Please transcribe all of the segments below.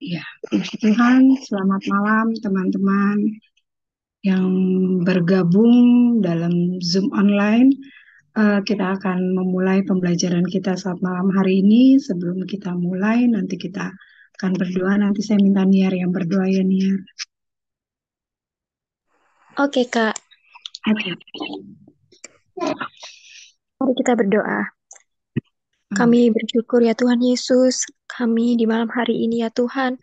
Ya, puji Tuhan, selamat malam teman-teman yang bergabung dalam Zoom online. Uh, kita akan memulai pembelajaran kita saat malam hari ini. Sebelum kita mulai, nanti kita akan berdoa. Nanti saya minta Niar yang berdoa ya, Niar. Oke, Kak. Oke. Okay. Mari kita berdoa. Kami hmm. bersyukur ya Tuhan Yesus, kami di malam hari ini ya Tuhan,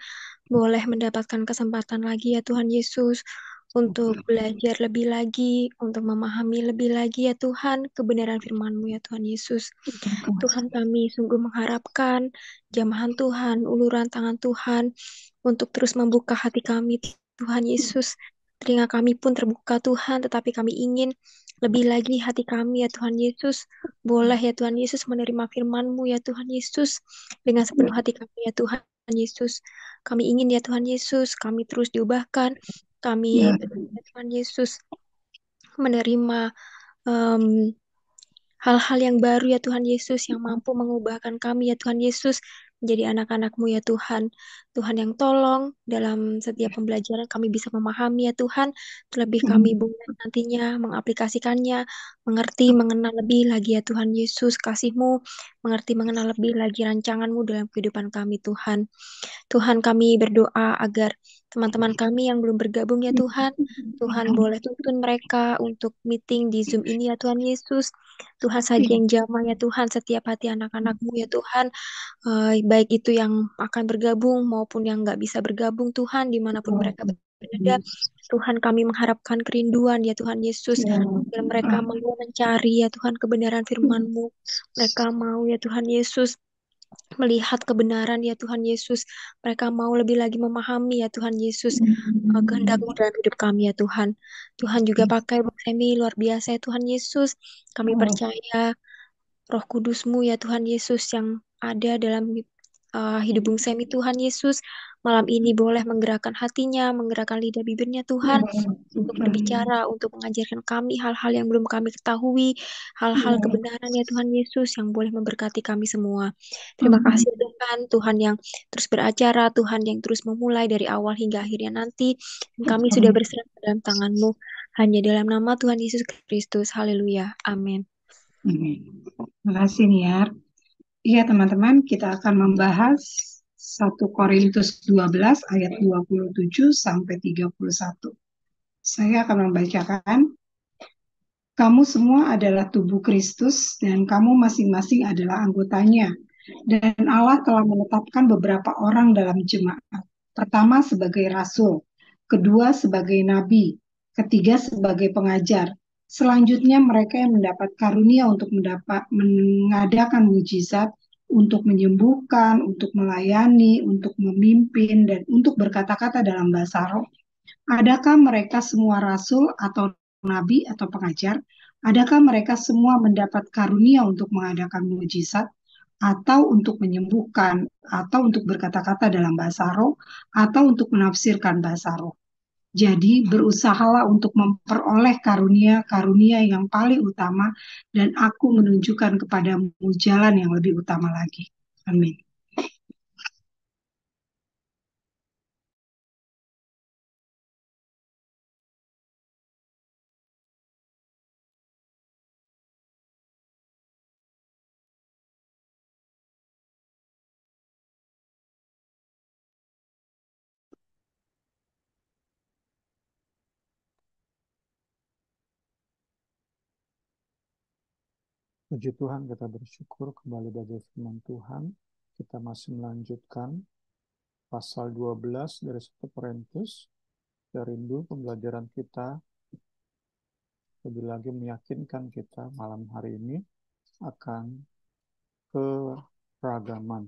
boleh mendapatkan kesempatan lagi ya Tuhan Yesus, untuk belajar lebih lagi, untuk memahami lebih lagi ya Tuhan kebenaran firman-Mu ya Tuhan Yesus. Tuhan kami sungguh mengharapkan jamahan Tuhan, uluran tangan Tuhan untuk terus membuka hati kami Tuhan Yesus. Teringat kami pun terbuka Tuhan, tetapi kami ingin lebih lagi hati kami ya Tuhan Yesus, boleh ya Tuhan Yesus menerima firman-Mu ya Tuhan Yesus dengan sepenuh hati kami ya Tuhan Yesus. Kami ingin ya Tuhan Yesus, kami terus diubahkan, kami ya, ya Tuhan Yesus menerima um, hal-hal yang baru ya Tuhan Yesus yang mampu mengubahkan kami ya Tuhan Yesus menjadi anak-anakmu ya Tuhan. Tuhan yang tolong dalam setiap pembelajaran kami bisa memahami ya Tuhan. Terlebih hmm. kami bukan nantinya mengaplikasikannya, mengerti, mengenal lebih lagi ya Tuhan Yesus kasihmu, mengerti, mengenal lebih lagi rancanganmu dalam kehidupan kami Tuhan. Tuhan kami berdoa agar teman-teman kami yang belum bergabung ya Tuhan. Tuhan boleh tuntun mereka untuk meeting di Zoom ini ya Tuhan Yesus. Tuhan iya. saja yang jamah ya Tuhan setiap hati anak-anakmu ya Tuhan. Uh, baik itu yang akan bergabung maupun yang nggak bisa bergabung Tuhan dimanapun oh. mereka berada. Tuhan kami mengharapkan kerinduan ya Tuhan Yesus iya. dan mereka ah. mau mencari ya Tuhan kebenaran firman-Mu mereka mau ya Tuhan Yesus melihat kebenaran ya Tuhan Yesus. Mereka mau lebih lagi memahami ya Tuhan Yesus uh, kehendakmu dalam hidup kami ya Tuhan. Tuhan juga hmm. pakai Bu Emi luar biasa ya Tuhan Yesus. Kami hmm. percaya Roh Kudusmu ya Tuhan Yesus yang ada dalam uh, hidup Bung iya. Semi Tuhan Yesus malam ini boleh menggerakkan hatinya, menggerakkan lidah bibirnya Tuhan mm untuk berbicara, untuk mengajarkan kami hal-hal yang belum kami ketahui, hal-hal mm iya. kebenaran ya Tuhan Yesus yang boleh memberkati kami semua. Terima mm kasih Tuhan, Tuhan yang terus beracara, Tuhan yang terus memulai dari awal hingga akhirnya nanti. Kami sudah berserah dalam tangan-Mu hanya dalam nama Tuhan Yesus Kristus. Haleluya. Amin. Amin. Terima kasih Niar. Iya teman-teman, kita akan membahas 1 Korintus 12 ayat 27 sampai 31. Saya akan membacakan. Kamu semua adalah tubuh Kristus dan kamu masing-masing adalah anggotanya. Dan Allah telah menetapkan beberapa orang dalam jemaat. Pertama sebagai rasul, kedua sebagai nabi, ketiga sebagai pengajar, Selanjutnya mereka yang mendapat karunia untuk mendapat mengadakan mujizat, untuk menyembuhkan, untuk melayani, untuk memimpin dan untuk berkata-kata dalam bahasa roh. Adakah mereka semua rasul atau nabi atau pengajar? Adakah mereka semua mendapat karunia untuk mengadakan mujizat? atau untuk menyembuhkan, atau untuk berkata-kata dalam bahasa roh, atau untuk menafsirkan bahasa roh. Jadi berusahalah untuk memperoleh karunia-karunia yang paling utama dan aku menunjukkan kepadamu jalan yang lebih utama lagi. Amin. Puji Tuhan, kita bersyukur kembali bagi firman Tuhan. Kita masih melanjutkan pasal 12 dari 1 Korintus. Kita rindu pembelajaran kita lebih lagi meyakinkan kita malam hari ini akan keragaman,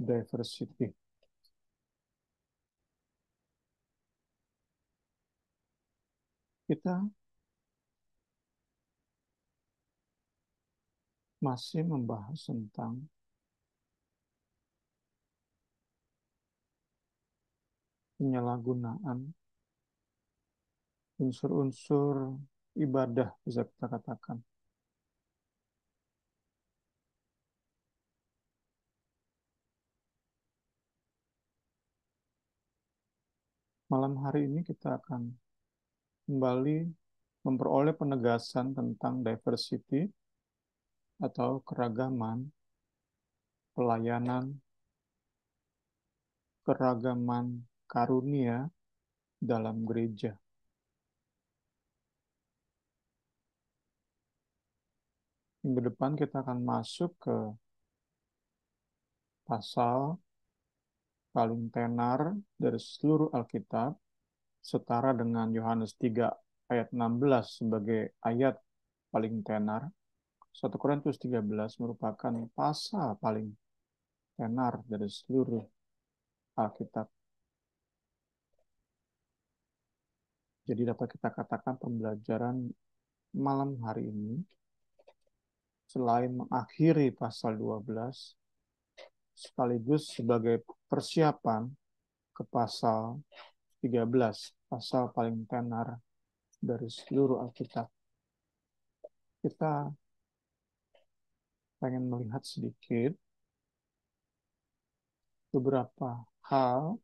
diversity. Kita masih membahas tentang penyalahgunaan unsur-unsur ibadah bisa kita katakan. Malam hari ini kita akan kembali memperoleh penegasan tentang diversity atau keragaman pelayanan, keragaman karunia dalam gereja. Minggu depan kita akan masuk ke pasal paling tenar dari seluruh Alkitab, setara dengan Yohanes 3 ayat 16 sebagai ayat paling tenar. 1 Korintus 13 merupakan pasal paling tenar dari seluruh Alkitab. Jadi dapat kita katakan pembelajaran malam hari ini selain mengakhiri pasal 12 sekaligus sebagai persiapan ke pasal 13, pasal paling tenar dari seluruh Alkitab. Kita pengen melihat sedikit beberapa hal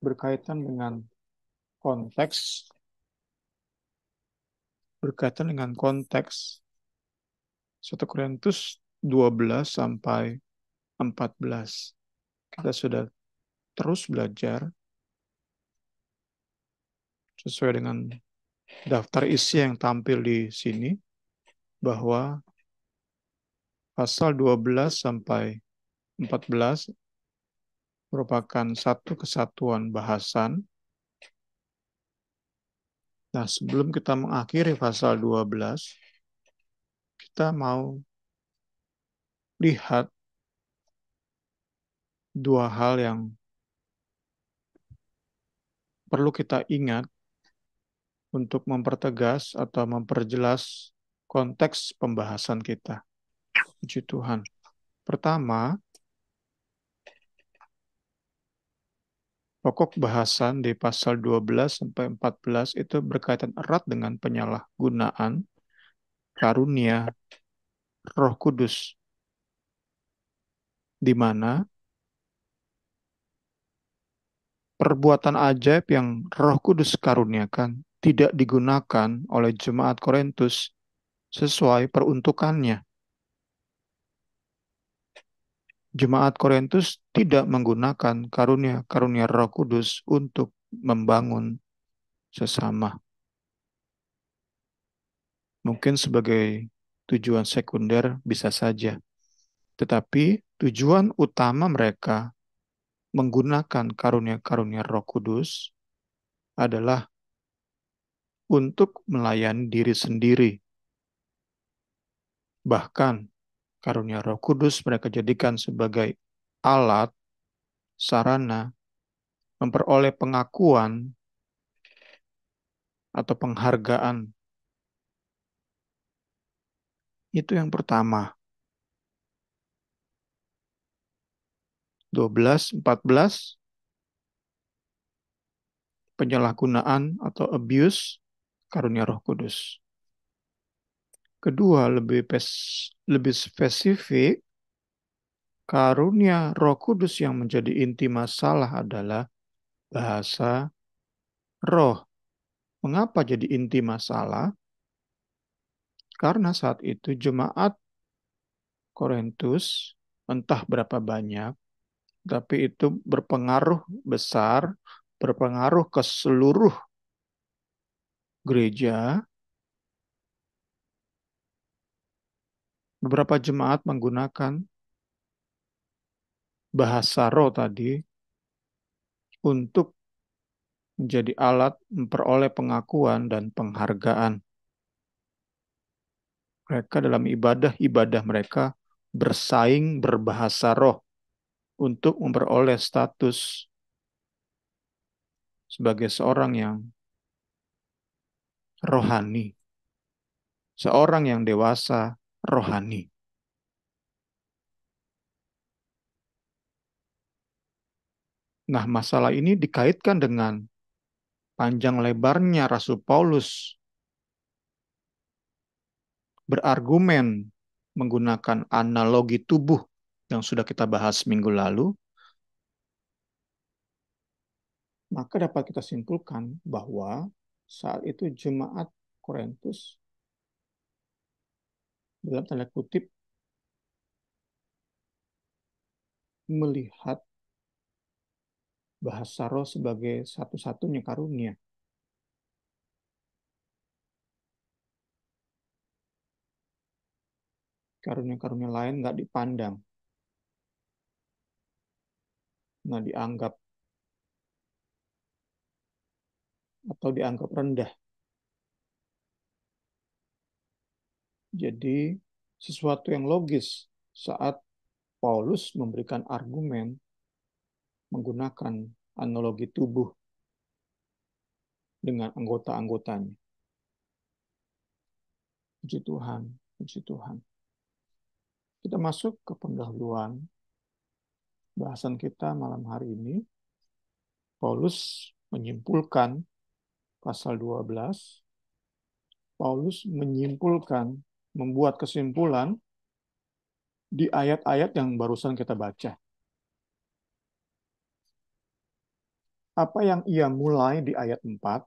berkaitan dengan konteks berkaitan dengan konteks 1 Korintus 12 sampai 14. Kita sudah terus belajar sesuai dengan daftar isi yang tampil di sini bahwa pasal 12 sampai 14 merupakan satu kesatuan bahasan. Nah, sebelum kita mengakhiri pasal 12, kita mau lihat dua hal yang perlu kita ingat untuk mempertegas atau memperjelas konteks pembahasan kita. Puji Tuhan. Pertama, pokok bahasan di pasal 12 sampai 14 itu berkaitan erat dengan penyalahgunaan karunia Roh Kudus. Di mana perbuatan ajaib yang Roh Kudus karuniakan tidak digunakan oleh jemaat Korintus sesuai peruntukannya jemaat Korintus tidak menggunakan karunia-karunia Roh Kudus untuk membangun sesama. Mungkin sebagai tujuan sekunder bisa saja. Tetapi tujuan utama mereka menggunakan karunia-karunia Roh Kudus adalah untuk melayani diri sendiri. Bahkan karunia Roh Kudus mereka jadikan sebagai alat sarana memperoleh pengakuan atau penghargaan. Itu yang pertama. 12, 14 penyalahgunaan atau abuse karunia Roh Kudus. Kedua, lebih pes, lebih spesifik, karunia Roh Kudus yang menjadi inti masalah adalah bahasa roh. Mengapa jadi inti masalah? Karena saat itu jemaat Korintus entah berapa banyak, tapi itu berpengaruh besar, berpengaruh ke seluruh gereja beberapa jemaat menggunakan bahasa roh tadi untuk menjadi alat memperoleh pengakuan dan penghargaan. Mereka dalam ibadah-ibadah mereka bersaing berbahasa roh untuk memperoleh status sebagai seorang yang rohani, seorang yang dewasa, rohani. Nah, masalah ini dikaitkan dengan panjang lebarnya Rasul Paulus berargumen menggunakan analogi tubuh yang sudah kita bahas minggu lalu, maka dapat kita simpulkan bahwa saat itu jemaat Korintus dalam tanda kutip melihat bahasa roh sebagai satu-satunya karunia. Karunia-karunia lain nggak dipandang. Nah, dianggap atau dianggap rendah. jadi sesuatu yang logis saat Paulus memberikan argumen menggunakan analogi tubuh dengan anggota-anggotanya. Puji Tuhan, puji Tuhan. Kita masuk ke pendahuluan bahasan kita malam hari ini. Paulus menyimpulkan pasal 12. Paulus menyimpulkan membuat kesimpulan di ayat-ayat yang barusan kita baca. Apa yang ia mulai di ayat 4,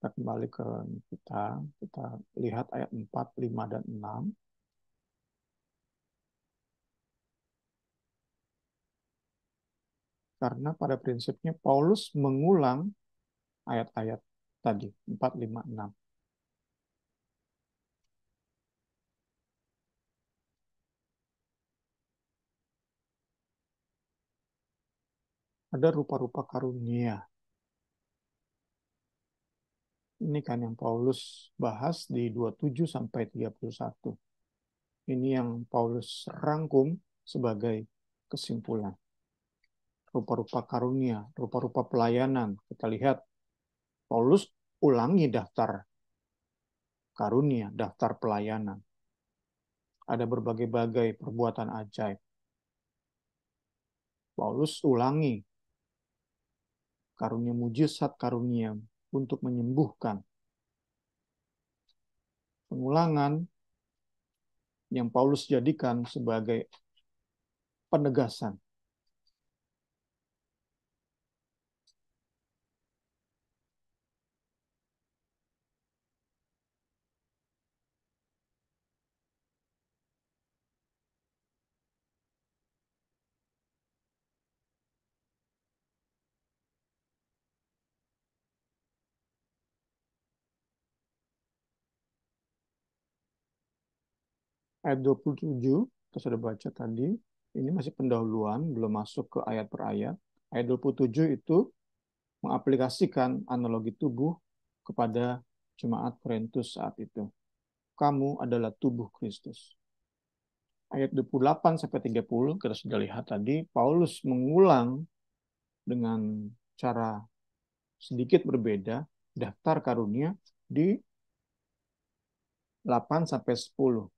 kita kembali ke kita, kita lihat ayat 4, 5, dan 6. Karena pada prinsipnya Paulus mengulang ayat-ayat tadi, 4, 5, 6. ada rupa-rupa karunia. Ini kan yang Paulus bahas di 27 sampai 31. Ini yang Paulus rangkum sebagai kesimpulan. Rupa-rupa karunia, rupa-rupa pelayanan. Kita lihat Paulus ulangi daftar karunia, daftar pelayanan. Ada berbagai-bagai perbuatan ajaib. Paulus ulangi karunia mujizat karunia untuk menyembuhkan. Pengulangan yang Paulus jadikan sebagai penegasan ayat 27, kita sudah baca tadi, ini masih pendahuluan, belum masuk ke ayat per ayat. Ayat 27 itu mengaplikasikan analogi tubuh kepada jemaat Korintus saat itu. Kamu adalah tubuh Kristus. Ayat 28 sampai 30 kita sudah lihat tadi Paulus mengulang dengan cara sedikit berbeda daftar karunia di 8 sampai 10.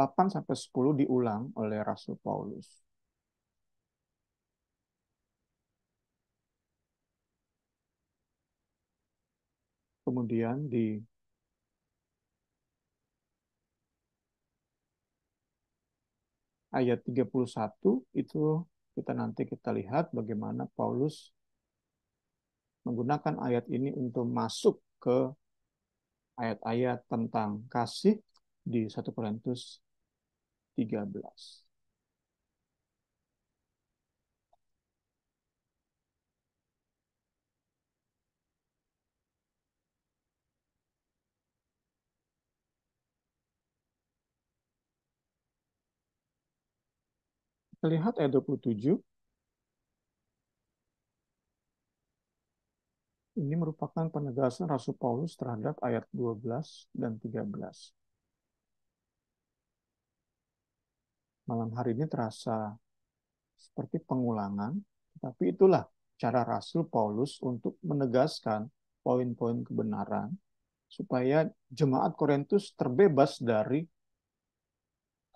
8 sampai 10 diulang oleh Rasul Paulus. Kemudian di ayat 31 itu kita nanti kita lihat bagaimana Paulus menggunakan ayat ini untuk masuk ke ayat-ayat tentang kasih di 1 Korintus 13. Kita lihat ayat 27. Ini merupakan penegasan Rasul Paulus terhadap ayat 12 dan 13. malam hari ini terasa seperti pengulangan, tapi itulah cara Rasul Paulus untuk menegaskan poin-poin kebenaran supaya jemaat Korintus terbebas dari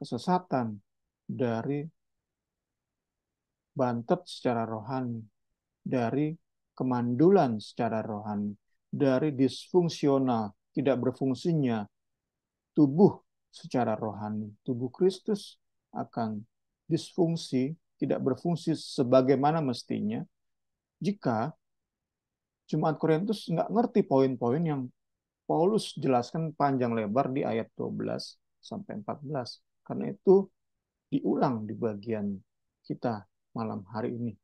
kesesatan, dari bantet secara rohani, dari kemandulan secara rohani, dari disfungsional, tidak berfungsinya tubuh secara rohani, tubuh Kristus akan disfungsi, tidak berfungsi sebagaimana mestinya jika Jemaat Korintus nggak ngerti poin-poin yang Paulus jelaskan panjang lebar di ayat 12 sampai 14. Karena itu diulang di bagian kita malam hari ini.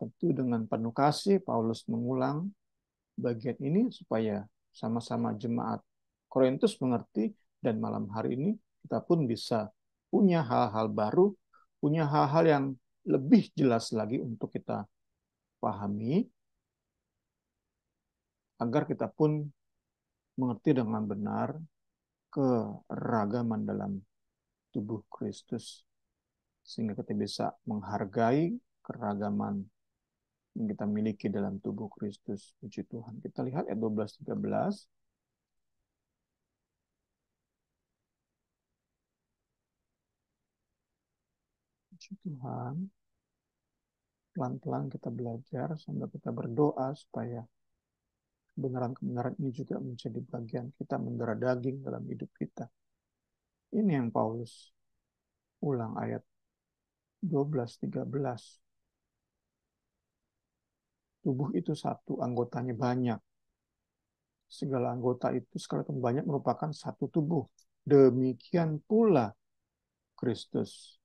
Tentu dengan penuh kasih Paulus mengulang bagian ini supaya sama-sama jemaat Korintus mengerti dan malam hari ini kita pun bisa punya hal-hal baru, punya hal-hal yang lebih jelas lagi untuk kita pahami, agar kita pun mengerti dengan benar keragaman dalam tubuh Kristus, sehingga kita bisa menghargai keragaman yang kita miliki dalam tubuh Kristus. Puji Tuhan. Kita lihat ayat 12-13. kasih Tuhan. Pelan-pelan kita belajar sambil kita berdoa supaya kebenaran-kebenaran ini juga menjadi bagian kita mendera daging dalam hidup kita. Ini yang Paulus ulang ayat 12-13. Tubuh itu satu, anggotanya banyak. Segala anggota itu sekalipun banyak merupakan satu tubuh. Demikian pula Kristus.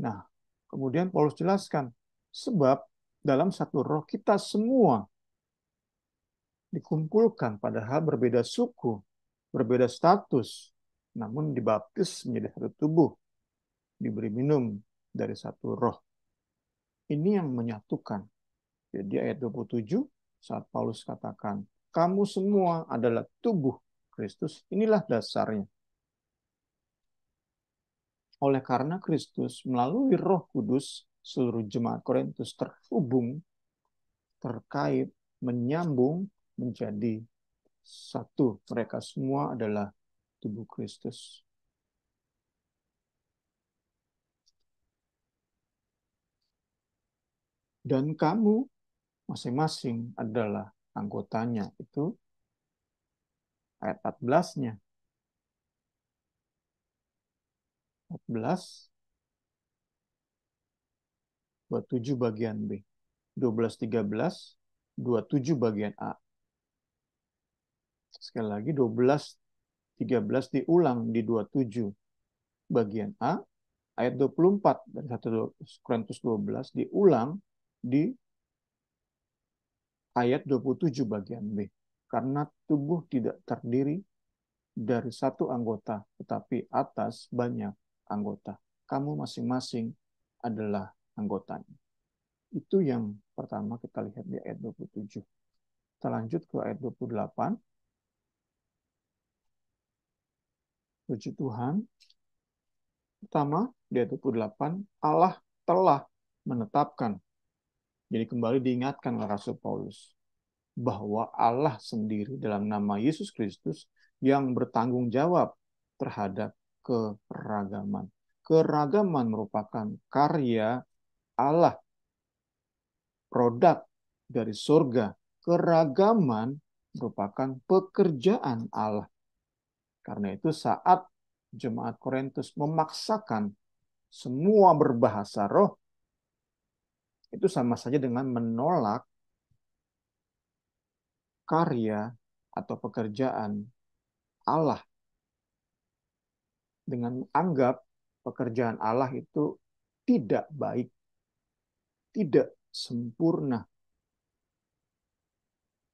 Nah, kemudian Paulus jelaskan, sebab dalam satu roh kita semua dikumpulkan padahal berbeda suku, berbeda status, namun dibaptis menjadi satu tubuh, diberi minum dari satu roh. Ini yang menyatukan. Jadi ayat 27 saat Paulus katakan, kamu semua adalah tubuh Kristus, inilah dasarnya. Oleh karena Kristus melalui Roh Kudus, seluruh jemaat Korintus terhubung, terkait, menyambung menjadi satu. Mereka semua adalah tubuh Kristus. Dan kamu masing-masing adalah anggotanya. Itu ayat 14-nya. 14 27 bagian B. 12, 13, 27 bagian A. Sekali lagi, 12, 13 diulang di 27 bagian A. Ayat 24 dari 1 Korintus 12 diulang di ayat 27 bagian B. Karena tubuh tidak terdiri dari satu anggota, tetapi atas banyak anggota. Kamu masing-masing adalah anggotanya. Itu yang pertama kita lihat di ayat 27. Kita lanjut ke ayat 28. Puji Tuhan. Pertama, di ayat 28, Allah telah menetapkan. Jadi kembali diingatkan oleh Rasul Paulus bahwa Allah sendiri dalam nama Yesus Kristus yang bertanggung jawab terhadap keragaman. Keragaman merupakan karya Allah, produk dari surga. Keragaman merupakan pekerjaan Allah. Karena itu saat jemaat Korintus memaksakan semua berbahasa roh, itu sama saja dengan menolak karya atau pekerjaan Allah dengan menganggap pekerjaan Allah itu tidak baik, tidak sempurna.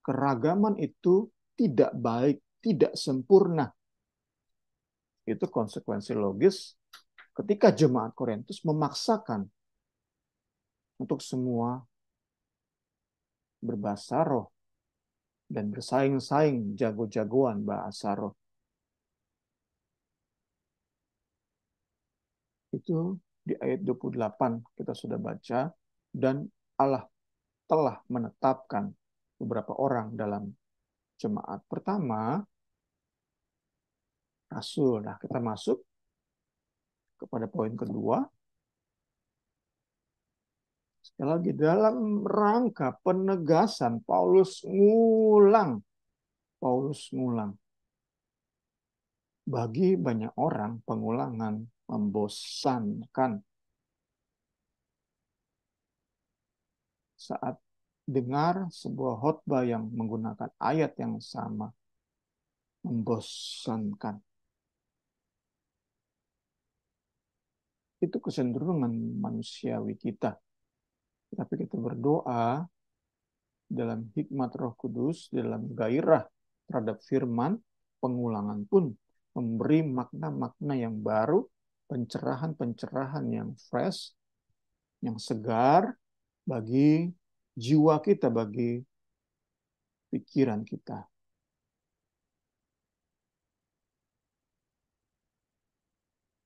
Keragaman itu tidak baik, tidak sempurna. Itu konsekuensi logis ketika jemaat Korintus memaksakan untuk semua berbahasa roh dan bersaing-saing jago-jagoan bahasa roh. itu di ayat 28 kita sudah baca dan Allah telah menetapkan beberapa orang dalam jemaat. Pertama, rasul. Nah, kita masuk kepada poin kedua. Sekali lagi, dalam rangka penegasan, Paulus ngulang. Paulus ngulang. Bagi banyak orang, pengulangan membosankan. Saat dengar sebuah khotbah yang menggunakan ayat yang sama, membosankan. Itu kecenderungan manusiawi kita. Tapi kita berdoa dalam hikmat roh kudus, dalam gairah terhadap firman, pengulangan pun memberi makna-makna yang baru pencerahan-pencerahan yang fresh, yang segar bagi jiwa kita, bagi pikiran kita.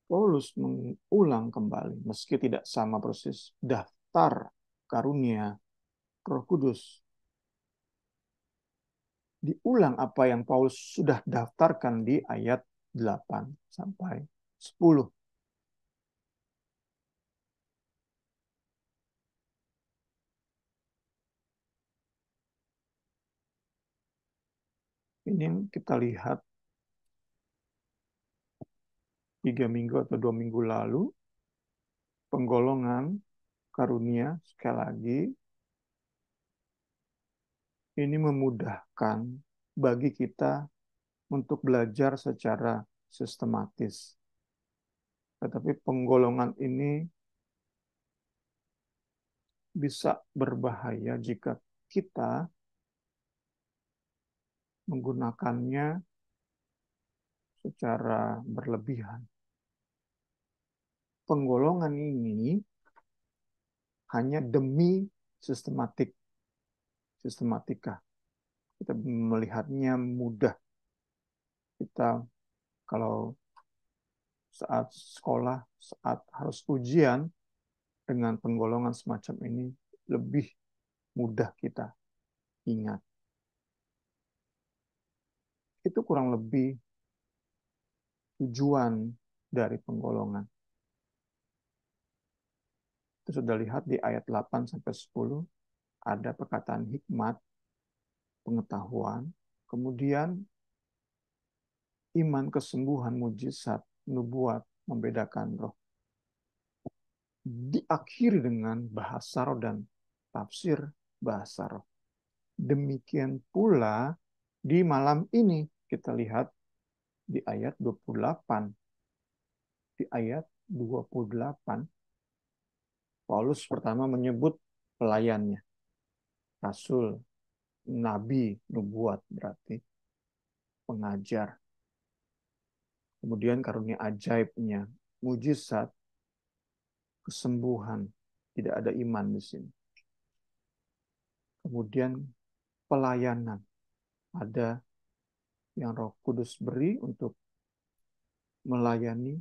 Paulus mengulang kembali, meski tidak sama persis, daftar karunia Roh Kudus. Diulang apa yang Paulus sudah daftarkan di ayat 8 sampai 10. ini kita lihat tiga minggu atau dua minggu lalu, penggolongan karunia sekali lagi ini memudahkan bagi kita untuk belajar secara sistematis. Tetapi penggolongan ini bisa berbahaya jika kita menggunakannya secara berlebihan. Penggolongan ini hanya demi sistematik sistematika. Kita melihatnya mudah. Kita kalau saat sekolah, saat harus ujian dengan penggolongan semacam ini lebih mudah kita ingat itu kurang lebih tujuan dari penggolongan. Itu sudah lihat di ayat 8 sampai 10 ada perkataan hikmat, pengetahuan, kemudian iman, kesembuhan, mujizat, nubuat, membedakan roh. Diakhiri dengan bahasa roh dan tafsir bahasa roh. Demikian pula di malam ini kita lihat di ayat 28. Di ayat 28, Paulus pertama menyebut pelayannya. Rasul, nabi, nubuat berarti. Pengajar. Kemudian karunia ajaibnya, mujizat, kesembuhan. Tidak ada iman di sini. Kemudian pelayanan. Ada yang Roh Kudus beri untuk melayani,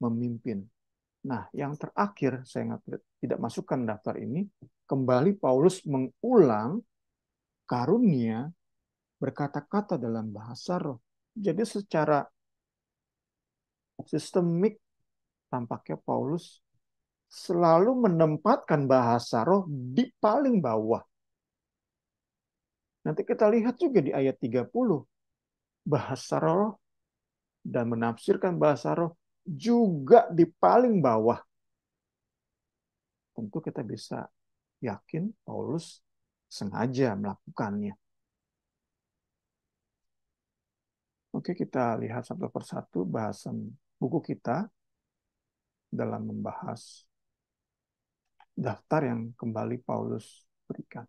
memimpin. Nah, yang terakhir saya ingat, tidak masukkan daftar ini, kembali Paulus mengulang karunia berkata-kata dalam bahasa roh. Jadi secara sistemik tampaknya Paulus selalu menempatkan bahasa roh di paling bawah Nanti kita lihat juga di ayat 30. Bahasa roh dan menafsirkan bahasa roh juga di paling bawah. Tentu kita bisa yakin Paulus sengaja melakukannya. Oke, kita lihat satu persatu bahasan buku kita dalam membahas daftar yang kembali Paulus berikan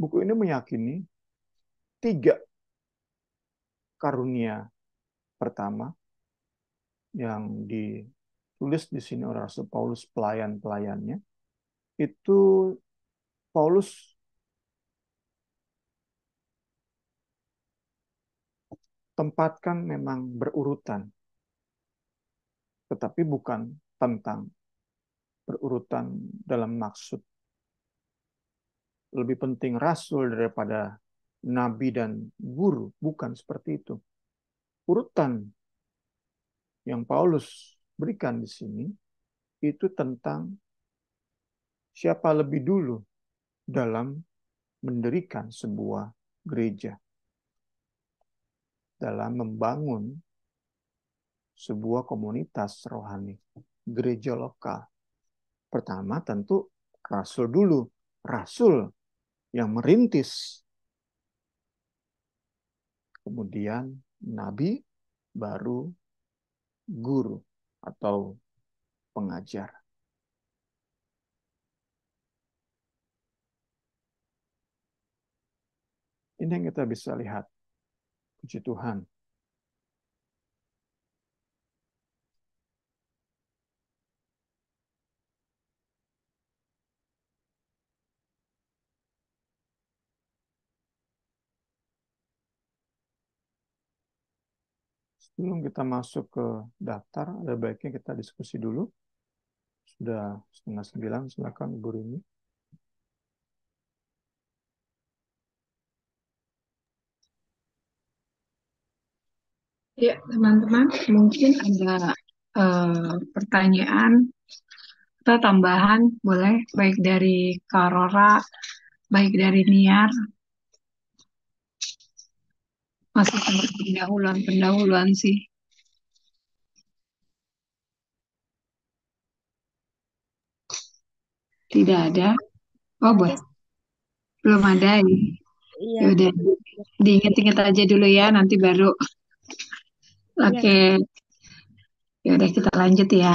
buku ini meyakini tiga karunia pertama yang ditulis di sini oleh Rasul Paulus pelayan-pelayannya itu Paulus tempatkan memang berurutan tetapi bukan tentang berurutan dalam maksud lebih penting rasul daripada nabi dan guru. Bukan seperti itu. Urutan yang Paulus berikan di sini itu tentang siapa lebih dulu dalam mendirikan sebuah gereja. Dalam membangun sebuah komunitas rohani, gereja lokal. Pertama tentu rasul dulu. Rasul yang merintis. Kemudian nabi baru guru atau pengajar. Ini yang kita bisa lihat. Puji Tuhan, sebelum kita masuk ke daftar, ada baiknya kita diskusi dulu. Sudah setengah sembilan, silakan Ibu Rini. Ya, teman-teman, mungkin ada uh, pertanyaan atau tambahan, boleh, baik dari Karora, baik dari Niar, masih sama pendahuluan-pendahuluan sih. Tidak ada. Oh, buat iya. Belum ada ya. Iya. Ya udah diinget-inget aja dulu ya, nanti baru. Iya. Oke. ya ya udah kita lanjut ya.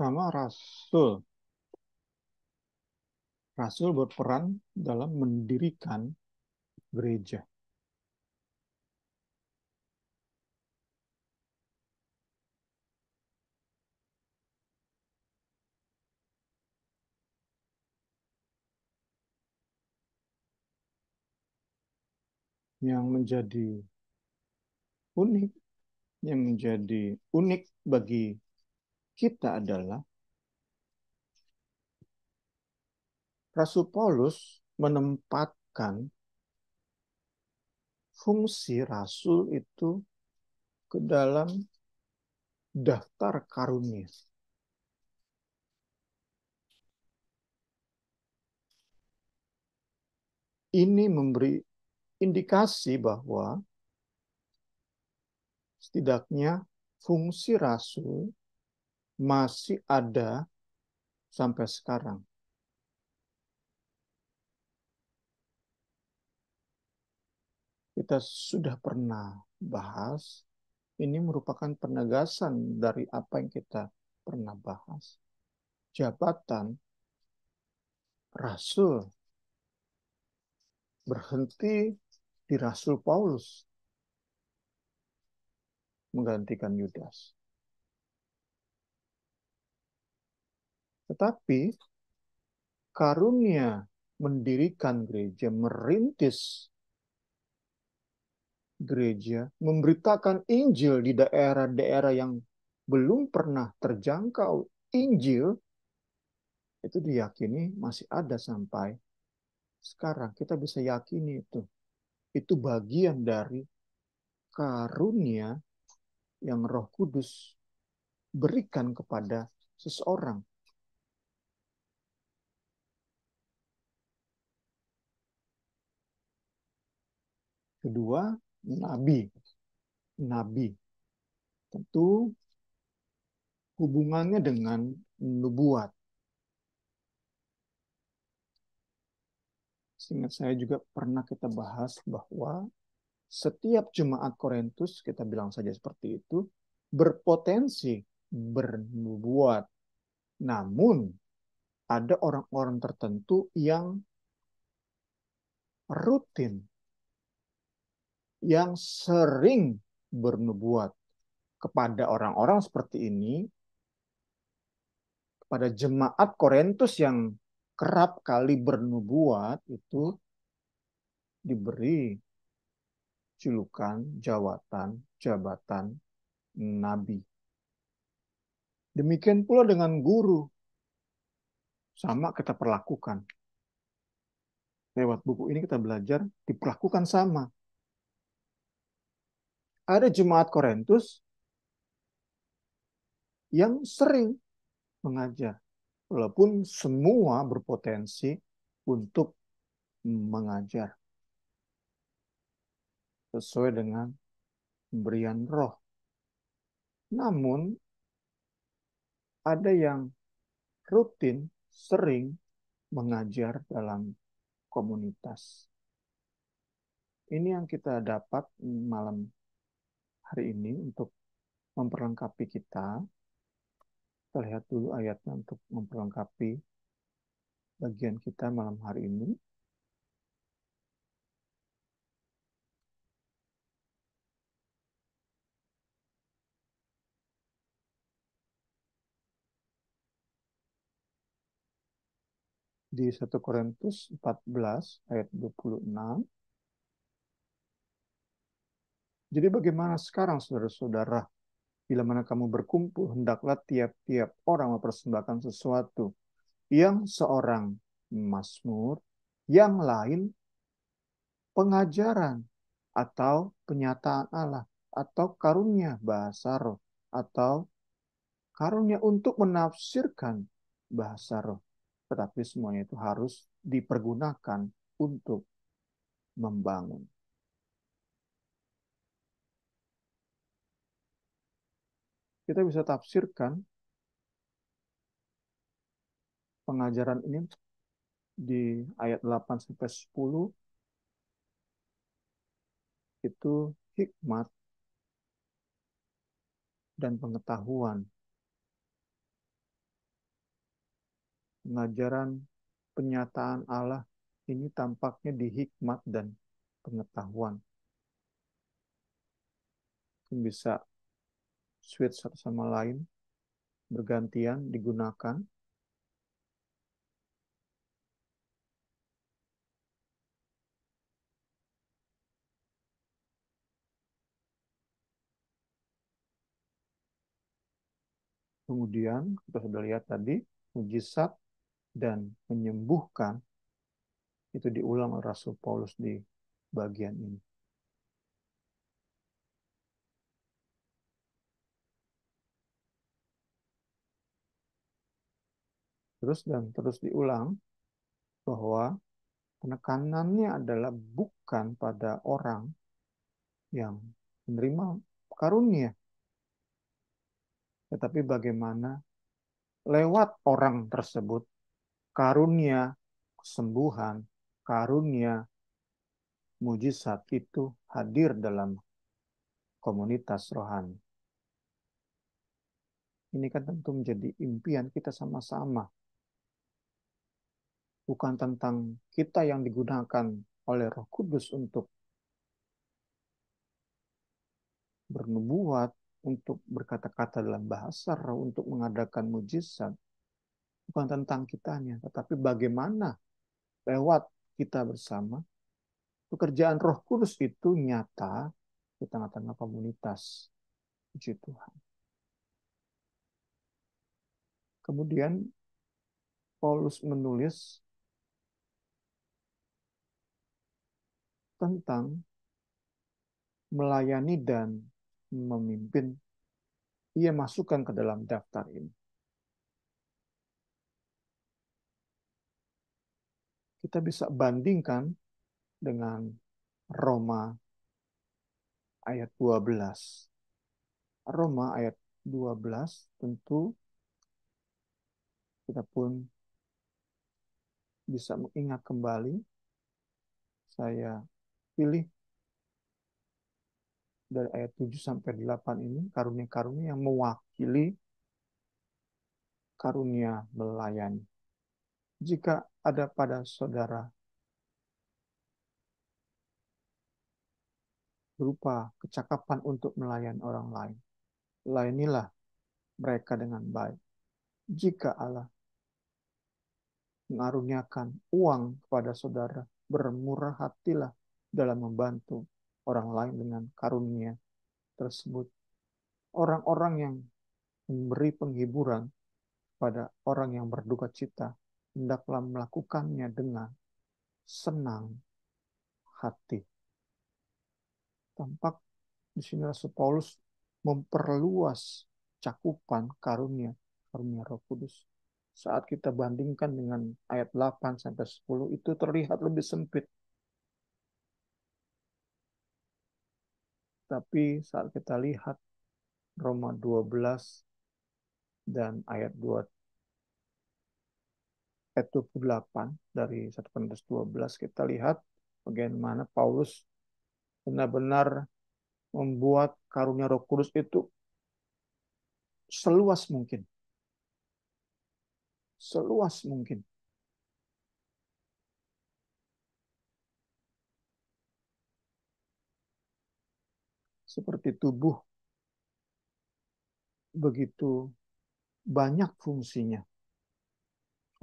Pertama, Rasul. Rasul berperan dalam mendirikan gereja. yang menjadi unik yang menjadi unik bagi kita adalah Rasul Paulus menempatkan fungsi rasul itu ke dalam daftar karunia. Ini memberi indikasi bahwa setidaknya fungsi rasul masih ada sampai sekarang. Kita sudah pernah bahas, ini merupakan penegasan dari apa yang kita pernah bahas. Jabatan Rasul berhenti di Rasul Paulus menggantikan Yudas. Tetapi karunia mendirikan gereja, merintis gereja, memberitakan Injil di daerah-daerah yang belum pernah terjangkau Injil, itu diyakini masih ada sampai sekarang. Kita bisa yakini itu. Itu bagian dari karunia yang roh kudus berikan kepada seseorang. Kedua, nabi. Nabi. Tentu hubungannya dengan nubuat. Seingat saya juga pernah kita bahas bahwa setiap jemaat Korintus, kita bilang saja seperti itu, berpotensi bernubuat. Namun, ada orang-orang tertentu yang rutin yang sering bernubuat kepada orang-orang seperti ini, kepada jemaat Korintus yang kerap kali bernubuat itu diberi julukan, jawatan, jabatan nabi. Demikian pula dengan guru. Sama kita perlakukan. Lewat buku ini kita belajar diperlakukan sama ada jemaat Korintus yang sering mengajar. Walaupun semua berpotensi untuk mengajar. Sesuai dengan pemberian roh. Namun, ada yang rutin sering mengajar dalam komunitas. Ini yang kita dapat malam hari ini untuk memperlengkapi kita. Kita lihat dulu ayatnya untuk memperlengkapi bagian kita malam hari ini. Di 1 Korintus 14 ayat 26 jadi bagaimana sekarang saudara-saudara? Bila mana kamu berkumpul, hendaklah tiap-tiap orang mempersembahkan sesuatu. Yang seorang masmur, yang lain pengajaran atau penyataan Allah atau karunia bahasa roh atau karunia untuk menafsirkan bahasa roh. Tetapi semuanya itu harus dipergunakan untuk membangun. kita bisa tafsirkan pengajaran ini di ayat 8 sampai 10 itu hikmat dan pengetahuan. Pengajaran penyataan Allah ini tampaknya di hikmat dan pengetahuan. Bisa switch satu sama lain bergantian digunakan Kemudian kita sudah lihat tadi mujizat dan menyembuhkan itu diulang Rasul Paulus di bagian ini. terus dan terus diulang bahwa penekanannya adalah bukan pada orang yang menerima karunia tetapi bagaimana lewat orang tersebut karunia kesembuhan, karunia mujizat itu hadir dalam komunitas rohani. Ini kan tentu menjadi impian kita sama-sama bukan tentang kita yang digunakan oleh Roh Kudus untuk bernubuat, untuk berkata-kata dalam bahasa untuk mengadakan mujizat. Bukan tentang kitanya, tetapi bagaimana lewat kita bersama, pekerjaan roh kudus itu nyata di tengah-tengah komunitas. Puji Tuhan. Kemudian Paulus menulis tentang melayani dan memimpin, ia masukkan ke dalam daftar ini. Kita bisa bandingkan dengan Roma ayat 12. Roma ayat 12 tentu kita pun bisa mengingat kembali saya pilih dari ayat 7 sampai 8 ini karunia-karunia yang mewakili karunia melayani. Jika ada pada saudara berupa kecakapan untuk melayani orang lain, layanilah mereka dengan baik. Jika Allah mengaruniakan uang kepada saudara, bermurah hatilah dalam membantu orang lain dengan karunia tersebut. Orang-orang yang memberi penghiburan pada orang yang berduka cita hendaklah melakukannya dengan senang hati. Tampak di sini Rasul Paulus memperluas cakupan karunia karunia Roh Kudus. Saat kita bandingkan dengan ayat 8 sampai 10 itu terlihat lebih sempit Tapi saat kita lihat Roma 12 dan ayat 2 ayat 28 dari 1 Korintus 12 kita lihat bagaimana Paulus benar-benar membuat karunia Roh Kudus itu seluas mungkin. Seluas mungkin. seperti tubuh begitu banyak fungsinya.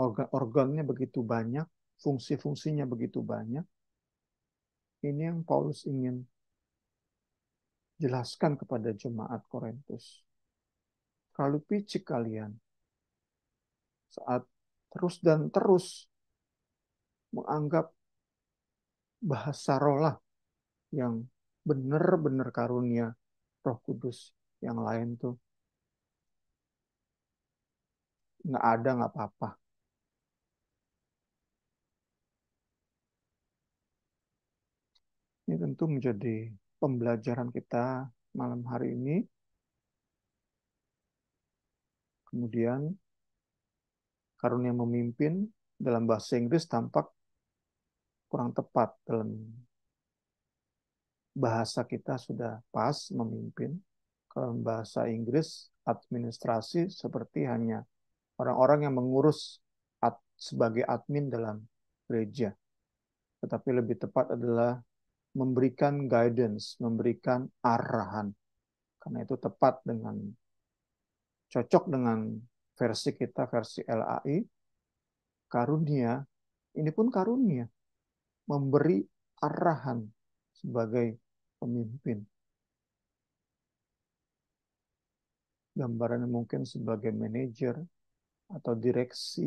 Organ-organnya begitu banyak, fungsi-fungsinya begitu banyak. Ini yang Paulus ingin jelaskan kepada jemaat Korintus. Kalau picik kalian saat terus dan terus menganggap bahasa rolah yang bener-bener karunia Roh Kudus yang lain tuh nggak ada nggak apa-apa. Ini tentu menjadi pembelajaran kita malam hari ini. Kemudian karunia memimpin dalam bahasa Inggris tampak kurang tepat dalam bahasa kita sudah pas memimpin. Kalau bahasa Inggris, administrasi seperti hanya orang-orang yang mengurus ad, sebagai admin dalam gereja. Tetapi lebih tepat adalah memberikan guidance, memberikan arahan. Karena itu tepat dengan, cocok dengan versi kita, versi LAI, karunia, ini pun karunia, memberi arahan sebagai pemimpin. Gambarannya mungkin sebagai manajer atau direksi,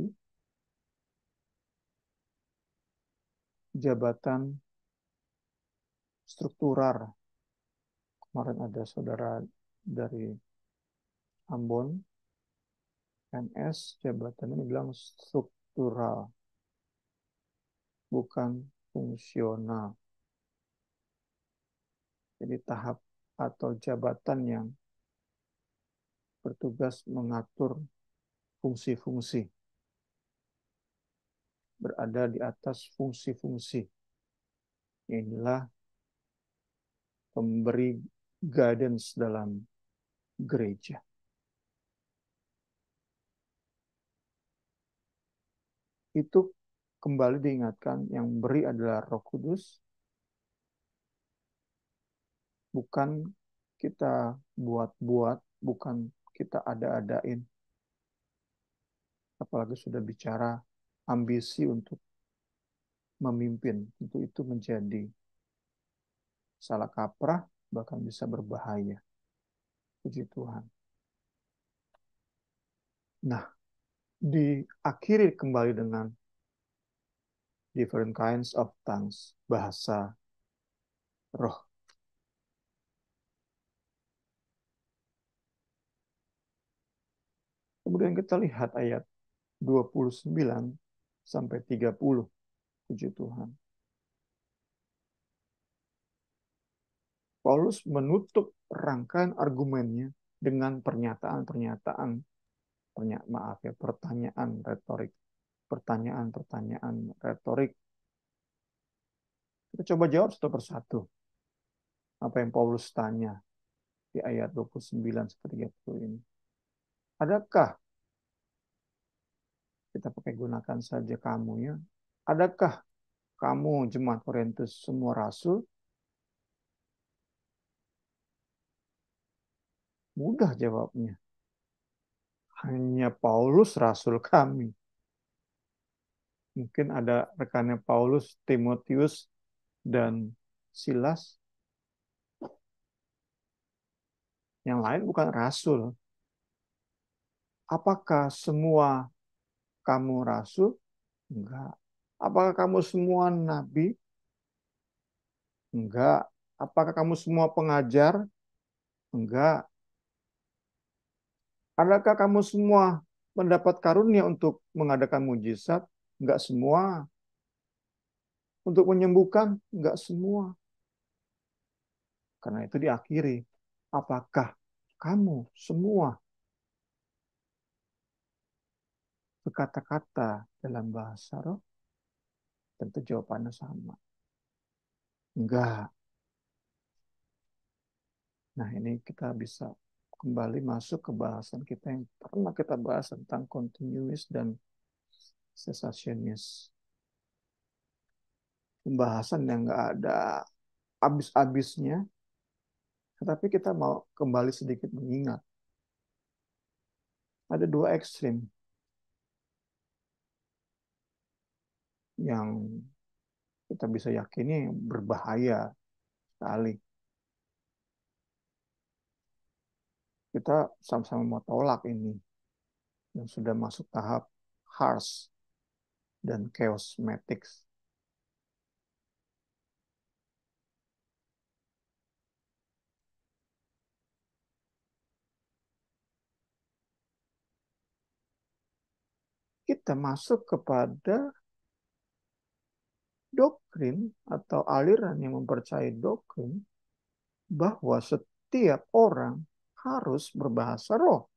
jabatan struktural. Kemarin ada saudara dari Ambon, NS, jabatan ini bilang struktural, bukan fungsional. Jadi tahap atau jabatan yang bertugas mengatur fungsi-fungsi. Berada di atas fungsi-fungsi. Inilah pemberi guidance dalam gereja. Itu kembali diingatkan yang beri adalah Roh Kudus, bukan kita buat-buat, bukan kita ada-adain. Apalagi sudah bicara ambisi untuk memimpin, tentu itu menjadi salah kaprah, bahkan bisa berbahaya. Puji Tuhan. Nah, diakhiri kembali dengan different kinds of tongues, bahasa roh Kemudian kita lihat ayat 29 sampai 30. Puji Tuhan. Paulus menutup rangkaian argumennya dengan pernyataan-pernyataan pernyataan, maaf ya, pertanyaan retorik. Pertanyaan-pertanyaan retorik. Kita coba jawab satu persatu. Apa yang Paulus tanya di ayat 29 seperti 30 ini. Adakah kita pakai gunakan saja kamu ya. Adakah kamu jemaat Korintus semua rasul? Mudah jawabnya. Hanya Paulus rasul kami. Mungkin ada rekannya Paulus, Timotius, dan Silas. Yang lain bukan rasul. Apakah semua kamu rasul? Enggak. Apakah kamu semua nabi? Enggak. Apakah kamu semua pengajar? Enggak. Adakah kamu semua mendapat karunia untuk mengadakan mujizat? Enggak semua. Untuk menyembuhkan? Enggak semua. Karena itu diakhiri. Apakah kamu semua berkata-kata dalam bahasa roh, tentu jawabannya sama. Enggak. Nah ini kita bisa kembali masuk ke bahasan kita yang pernah kita bahas tentang continuous dan cessationist. Pembahasan yang enggak ada habis-habisnya, tetapi kita mau kembali sedikit mengingat. Ada dua ekstrim. yang kita bisa yakini berbahaya sekali. Kita sama-sama mau tolak ini yang sudah masuk tahap harsh dan chaosmatics. Kita masuk kepada doktrin atau aliran yang mempercayai doktrin bahwa setiap orang harus berbahasa roh.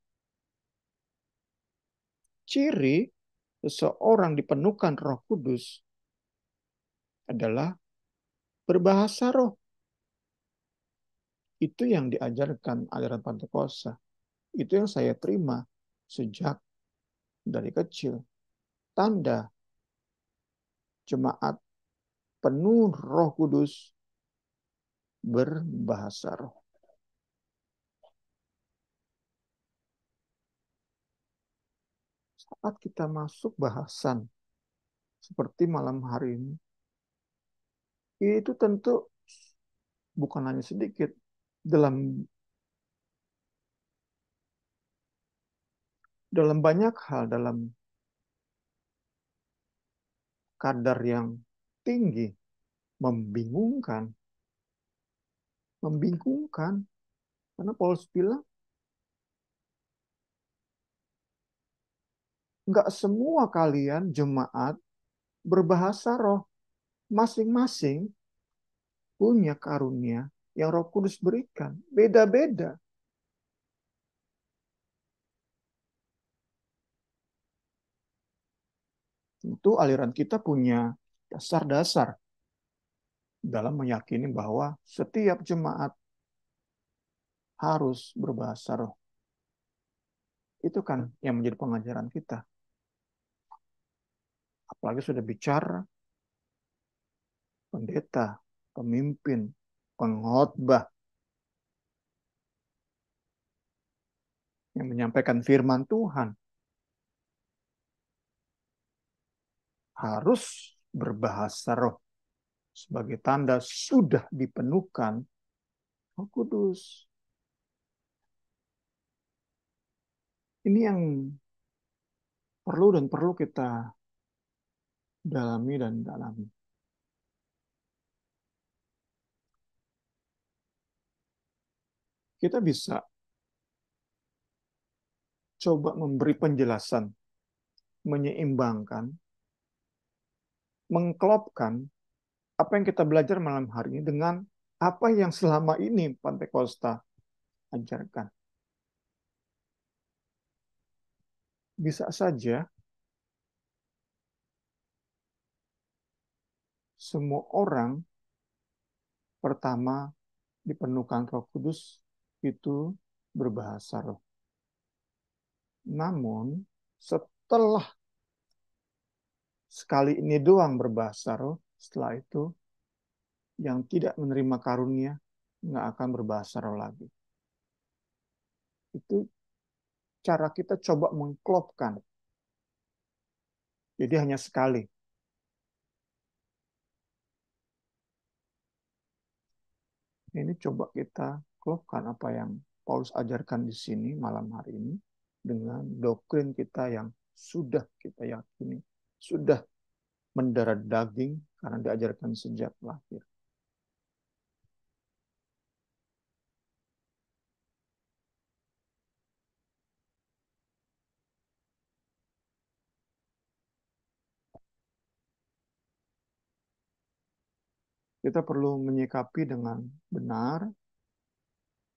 Ciri seseorang dipenuhkan roh kudus adalah berbahasa roh. Itu yang diajarkan aliran Pantekosta. Itu yang saya terima sejak dari kecil. Tanda jemaat penuh Roh Kudus berbahasa roh. Saat kita masuk bahasan seperti malam hari ini, itu tentu bukan hanya sedikit dalam dalam banyak hal dalam kadar yang tinggi, membingungkan. Membingungkan. Karena Paulus bilang, nggak semua kalian jemaat berbahasa roh. Masing-masing punya karunia yang roh kudus berikan. Beda-beda. Itu aliran kita punya dasar-dasar dalam meyakini bahwa setiap jemaat harus berbahasa roh. Itu kan yang menjadi pengajaran kita. Apalagi sudah bicara pendeta, pemimpin, pengkhotbah yang menyampaikan firman Tuhan harus berbahasa roh sebagai tanda sudah dipenuhkan Roh Kudus. Ini yang perlu dan perlu kita dalami dan dalami. Kita bisa coba memberi penjelasan, menyeimbangkan mengklopkan apa yang kita belajar malam hari ini dengan apa yang selama ini Pantai Kosta ajarkan. Bisa saja semua orang pertama dipenuhkan Roh Kudus itu berbahasa roh. Namun setelah sekali ini doang berbahasa roh, setelah itu yang tidak menerima karunia nggak akan berbahasa roh lagi. Itu cara kita coba mengklopkan. Jadi hanya sekali. Ini coba kita klopkan apa yang Paulus ajarkan di sini malam hari ini dengan doktrin kita yang sudah kita yakini sudah mendarat daging karena diajarkan sejak lahir. Kita perlu menyikapi dengan benar.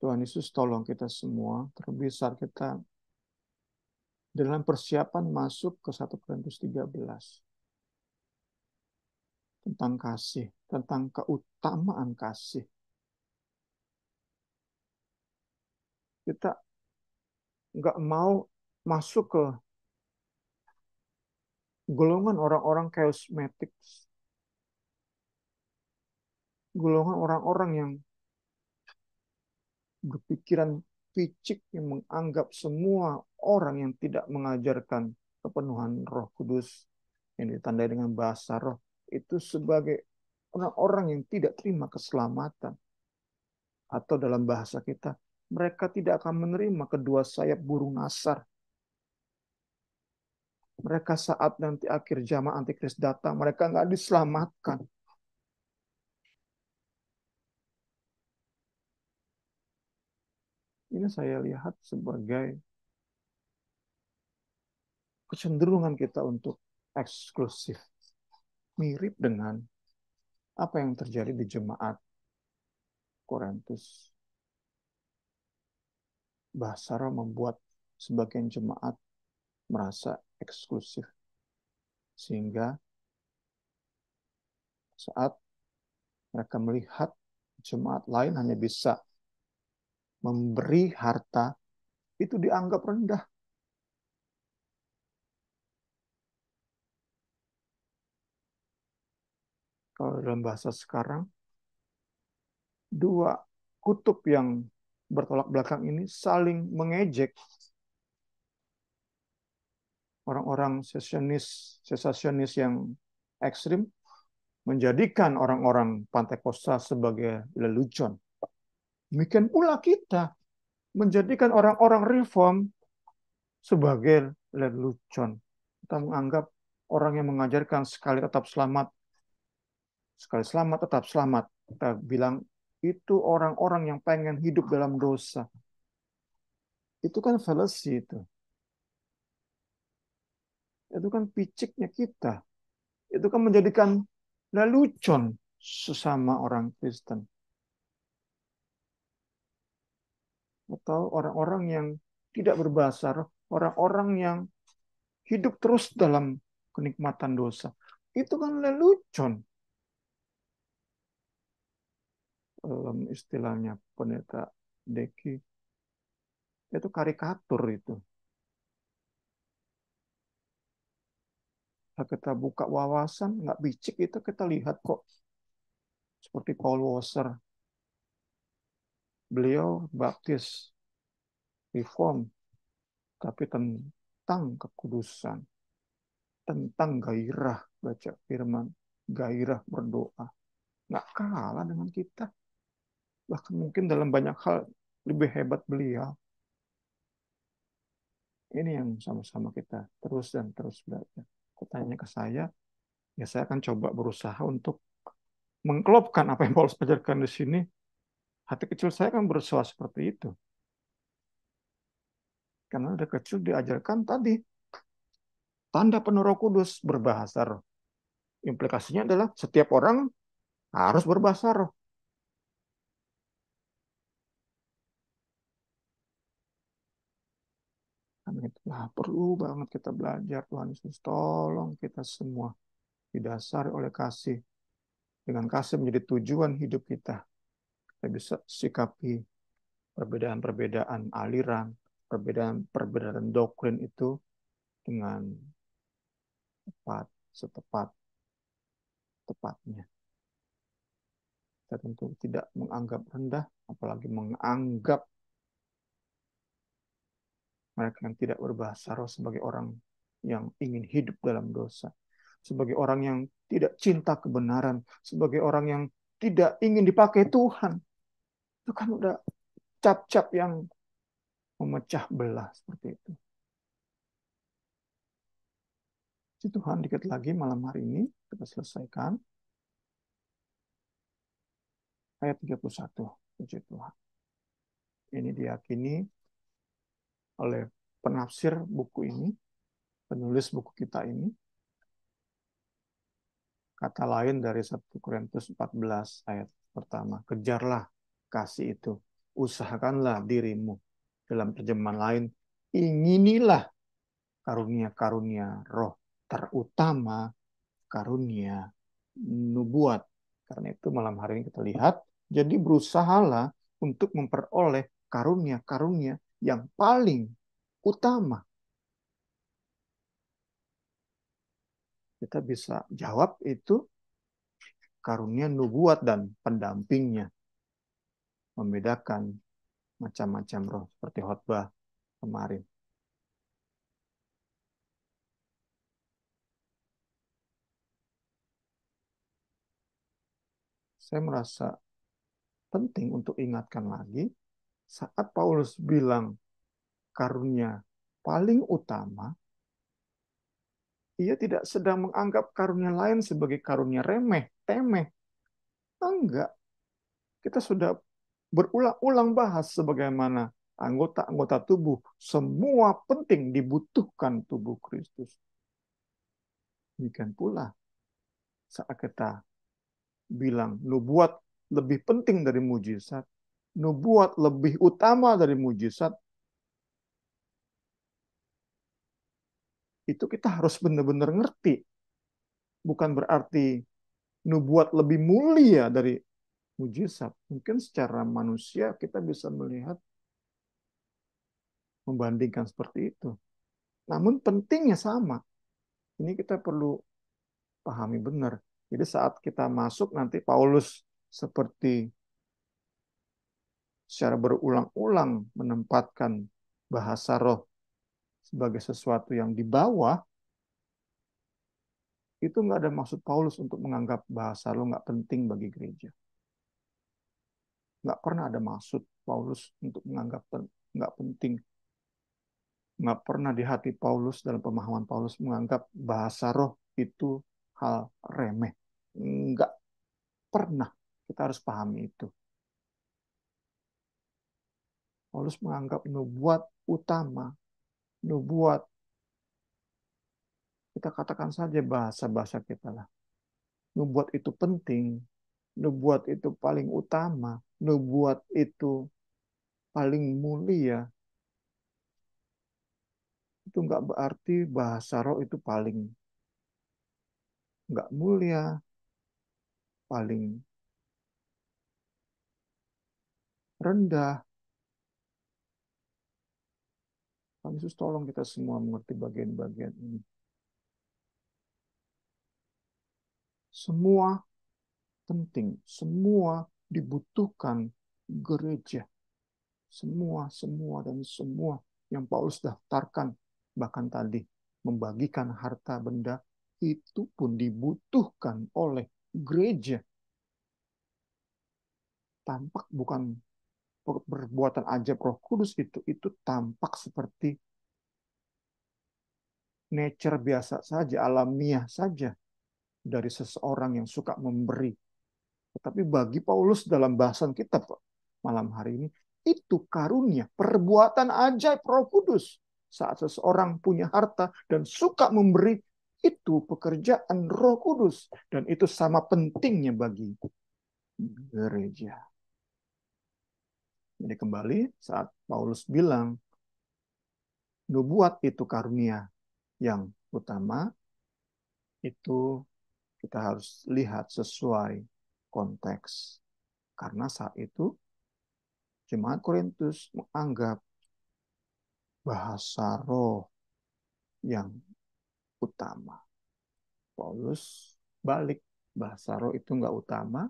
Tuhan Yesus tolong kita semua, terbesar kita dalam persiapan masuk ke 1 Korintus 13 tentang kasih, tentang keutamaan kasih. Kita nggak mau masuk ke golongan orang-orang kosmetik, golongan orang-orang yang berpikiran picik yang menganggap semua orang yang tidak mengajarkan kepenuhan Roh Kudus yang ditandai dengan bahasa roh itu sebagai orang-orang yang tidak terima keselamatan atau dalam bahasa kita mereka tidak akan menerima kedua sayap burung nasar mereka saat nanti akhir zaman antikris datang mereka nggak diselamatkan ini saya lihat sebagai kecenderungan kita untuk eksklusif. Mirip dengan apa yang terjadi di jemaat Korintus. Basara membuat sebagian jemaat merasa eksklusif. Sehingga saat mereka melihat jemaat lain hanya bisa memberi harta itu dianggap rendah. Kalau dalam bahasa sekarang, dua kutub yang bertolak belakang ini saling mengejek. Orang-orang sesionis, sesasionis yang ekstrim menjadikan orang-orang Pantai Kosta sebagai lelucon. Demikian pula kita menjadikan orang-orang reform sebagai lelucon. Kita menganggap orang yang mengajarkan sekali tetap selamat, sekali selamat tetap selamat. Kita bilang itu orang-orang yang pengen hidup dalam dosa. Itu kan fallacy itu. Itu kan piciknya kita. Itu kan menjadikan lelucon sesama orang Kristen. atau orang-orang yang tidak berbasar, orang-orang yang hidup terus dalam kenikmatan dosa. Itu kan lelucon. Um, istilahnya pendeta Deki. Itu karikatur itu. Nah, kita buka wawasan, nggak bicik itu kita lihat kok. Seperti Paul Washer beliau baptis reform tapi tentang kekudusan tentang gairah baca firman gairah berdoa nggak kalah dengan kita bahkan mungkin dalam banyak hal lebih hebat beliau ini yang sama-sama kita terus dan terus belajar Ketanya ke saya ya saya akan coba berusaha untuk mengklopkan apa yang Paulus ajarkan di sini Hati kecil saya kan bersuara seperti itu. Karena dari kecil diajarkan tadi, tanda penuh roh kudus berbahasa roh. Implikasinya adalah setiap orang harus berbahasa roh. Nah, perlu banget kita belajar Tuhan Yesus tolong kita semua didasari oleh kasih. Dengan kasih menjadi tujuan hidup kita kita bisa sikapi perbedaan-perbedaan aliran, perbedaan-perbedaan doktrin itu dengan tepat, setepat, tepatnya. Kita tentu tidak menganggap rendah, apalagi menganggap mereka yang tidak berbahasa roh sebagai orang yang ingin hidup dalam dosa, sebagai orang yang tidak cinta kebenaran, sebagai orang yang tidak ingin dipakai Tuhan, itu kan udah cap-cap yang memecah belah seperti itu. Si Tuhan dikit lagi malam hari ini kita selesaikan. Ayat 31, puji Tuhan. Ini diyakini oleh penafsir buku ini, penulis buku kita ini, kata lain dari 1 Korintus 14 ayat pertama, kejarlah kasih itu. Usahakanlah dirimu. Dalam terjemahan lain, inginilah karunia-karunia roh. Terutama karunia nubuat. Karena itu malam hari ini kita lihat, jadi berusahalah untuk memperoleh karunia-karunia yang paling utama. Kita bisa jawab itu karunia nubuat dan pendampingnya membedakan macam-macam roh seperti khotbah kemarin. Saya merasa penting untuk ingatkan lagi saat Paulus bilang karunia paling utama ia tidak sedang menganggap karunia lain sebagai karunia remeh, temeh. Enggak. Kita sudah berulang-ulang bahas sebagaimana anggota-anggota tubuh semua penting dibutuhkan tubuh Kristus. Demikian pula saat kita bilang nubuat lebih penting dari mujizat, nubuat lebih utama dari mujizat, itu kita harus benar-benar ngerti. Bukan berarti nubuat lebih mulia dari mujizat. Mungkin secara manusia kita bisa melihat membandingkan seperti itu. Namun pentingnya sama. Ini kita perlu pahami benar. Jadi saat kita masuk nanti Paulus seperti secara berulang-ulang menempatkan bahasa roh sebagai sesuatu yang di bawah, itu nggak ada maksud Paulus untuk menganggap bahasa roh nggak penting bagi gereja nggak pernah ada maksud Paulus untuk menganggap nggak penting. Nggak pernah di hati Paulus dalam pemahaman Paulus menganggap bahasa roh itu hal remeh. Nggak pernah. Kita harus pahami itu. Paulus menganggap nubuat utama, nubuat kita katakan saja bahasa-bahasa kita lah. Nubuat itu penting, nubuat itu paling utama, nubuat itu paling mulia. Itu nggak berarti bahasa roh itu paling nggak mulia, paling rendah. Tuhan Yesus tolong kita semua mengerti bagian-bagian ini. Semua penting. Semua dibutuhkan gereja. Semua, semua, dan semua yang Paulus daftarkan. Bahkan tadi membagikan harta benda itu pun dibutuhkan oleh gereja. Tampak bukan perbuatan ajaib roh kudus itu, itu tampak seperti nature biasa saja, alamiah saja dari seseorang yang suka memberi tetapi bagi Paulus dalam bahasan kita malam hari ini, itu karunia, perbuatan ajaib roh kudus. Saat seseorang punya harta dan suka memberi, itu pekerjaan roh kudus. Dan itu sama pentingnya bagi gereja. Jadi kembali saat Paulus bilang, nubuat itu karunia yang utama, itu kita harus lihat sesuai konteks. Karena saat itu jemaat Korintus menganggap bahasa roh yang utama. Paulus balik bahasa roh itu nggak utama,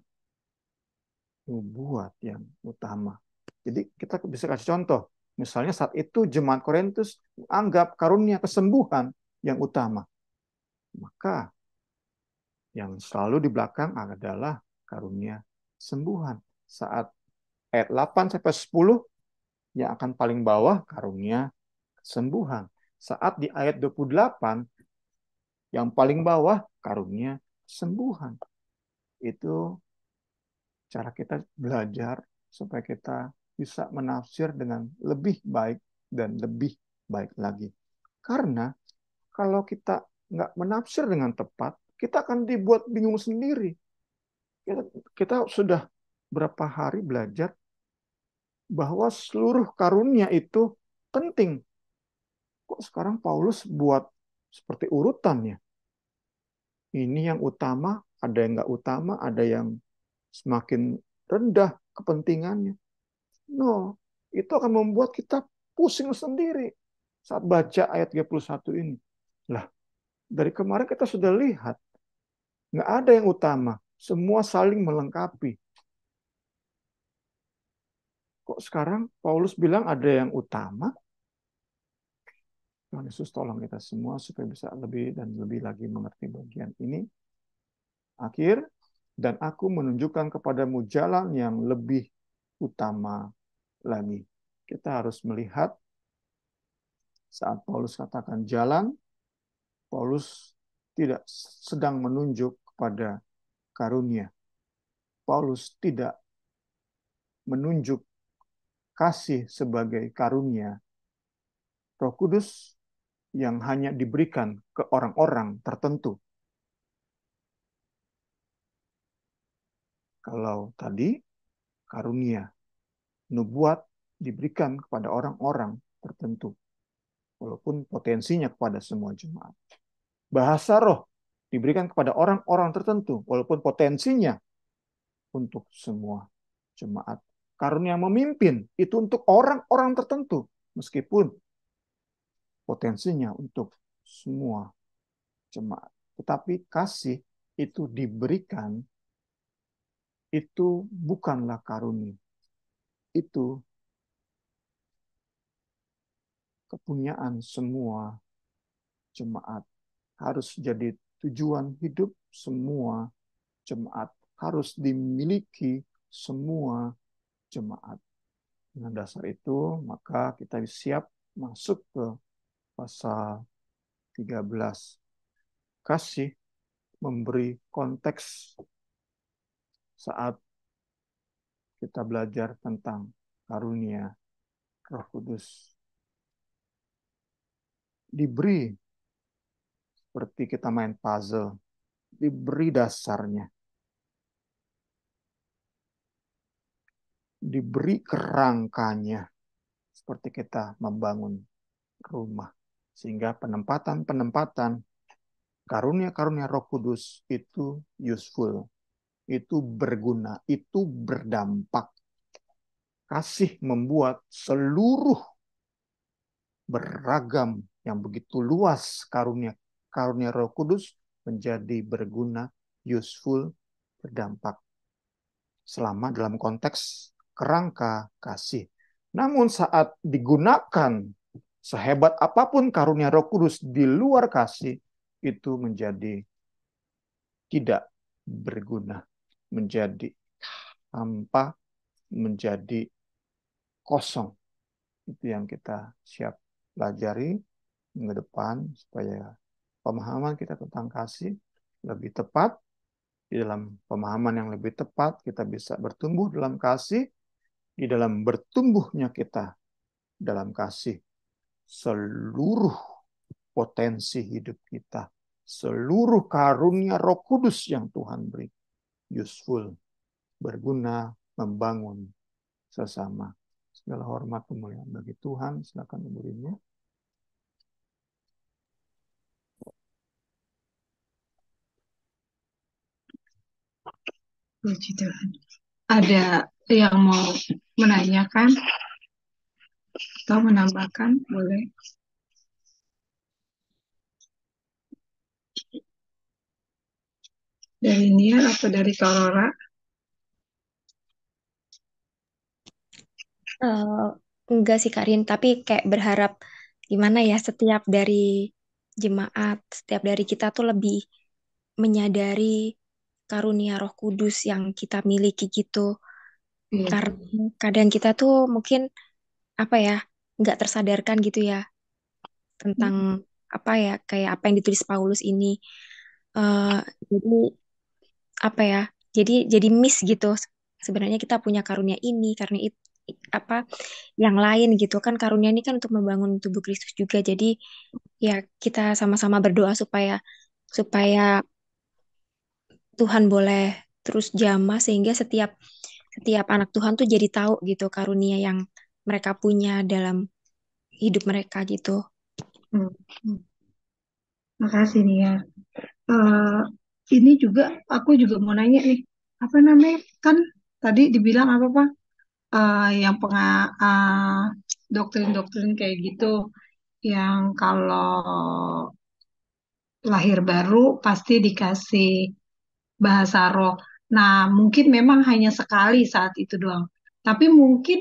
nubuat yang utama. Jadi kita bisa kasih contoh. Misalnya saat itu jemaat Korintus anggap karunia kesembuhan yang utama. Maka yang selalu di belakang adalah karunia sembuhan. Saat ayat 8 sampai 10 yang akan paling bawah karunia kesembuhan. Saat di ayat 28 yang paling bawah karunia sembuhan Itu cara kita belajar supaya kita bisa menafsir dengan lebih baik dan lebih baik lagi. Karena kalau kita nggak menafsir dengan tepat, kita akan dibuat bingung sendiri. Ya, kita, sudah berapa hari belajar bahwa seluruh karunia itu penting. Kok sekarang Paulus buat seperti urutannya? Ini yang utama, ada yang nggak utama, ada yang semakin rendah kepentingannya. No, itu akan membuat kita pusing sendiri saat baca ayat 31 ini. Lah, dari kemarin kita sudah lihat, nggak ada yang utama. Semua saling melengkapi. Kok sekarang Paulus bilang ada yang utama? Tuhan Yesus tolong kita semua supaya bisa lebih dan lebih lagi mengerti bagian ini. Akhir, dan aku menunjukkan kepadamu jalan yang lebih utama lagi. Kita harus melihat saat Paulus katakan jalan, Paulus tidak sedang menunjuk kepada karunia. Paulus tidak menunjuk kasih sebagai karunia. Roh Kudus yang hanya diberikan ke orang-orang tertentu. Kalau tadi karunia nubuat diberikan kepada orang-orang tertentu, walaupun potensinya kepada semua jemaat. Bahasa roh diberikan kepada orang-orang tertentu walaupun potensinya untuk semua jemaat. Karunia memimpin itu untuk orang-orang tertentu meskipun potensinya untuk semua jemaat. Tetapi kasih itu diberikan itu bukanlah karunia. Itu kepunyaan semua jemaat harus jadi tujuan hidup semua jemaat harus dimiliki semua jemaat. Dengan dasar itu, maka kita siap masuk ke pasal 13. Kasih memberi konteks saat kita belajar tentang karunia Roh Kudus. Diberi seperti kita main puzzle. Diberi dasarnya. Diberi kerangkanya. Seperti kita membangun rumah. Sehingga penempatan-penempatan karunia-karunia roh kudus itu useful. Itu berguna. Itu berdampak. Kasih membuat seluruh beragam yang begitu luas karunia karunia Roh Kudus menjadi berguna, useful, berdampak. Selama dalam konteks kerangka kasih. Namun saat digunakan sehebat apapun karunia Roh Kudus di luar kasih itu menjadi tidak berguna, menjadi hampa, menjadi kosong. Itu yang kita siap pelajari ke depan supaya pemahaman kita tentang kasih lebih tepat. Di dalam pemahaman yang lebih tepat, kita bisa bertumbuh dalam kasih. Di dalam bertumbuhnya kita dalam kasih, seluruh potensi hidup kita, seluruh karunia roh kudus yang Tuhan beri, useful, berguna, membangun sesama. Segala hormat kemuliaan bagi Tuhan. Silakan umurinya. Puji Tuhan. Ada yang mau menanyakan atau menambahkan? Boleh. Dari Nia atau dari Korora? Uh, eh, enggak sih Karin, tapi kayak berharap gimana ya setiap dari jemaat, setiap dari kita tuh lebih menyadari karunia Roh Kudus yang kita miliki gitu. Hmm. Karena kadang kita tuh mungkin apa ya nggak tersadarkan gitu ya tentang hmm. apa ya kayak apa yang ditulis Paulus ini. Uh, jadi apa ya? Jadi jadi miss gitu. Sebenarnya kita punya karunia ini, karena itu apa yang lain gitu kan karunia ini kan untuk membangun tubuh Kristus juga jadi ya kita sama-sama berdoa supaya supaya Tuhan boleh terus jama sehingga setiap setiap anak Tuhan tuh jadi tahu gitu karunia yang mereka punya dalam hidup mereka gitu. Hmm. Makasih nih ya. Uh, ini juga aku juga mau nanya nih apa namanya kan tadi dibilang apa pak uh, yang penga uh, doktrin-doktrin kayak gitu yang kalau lahir baru pasti dikasih bahasa roh. Nah, mungkin memang hanya sekali saat itu doang. Tapi mungkin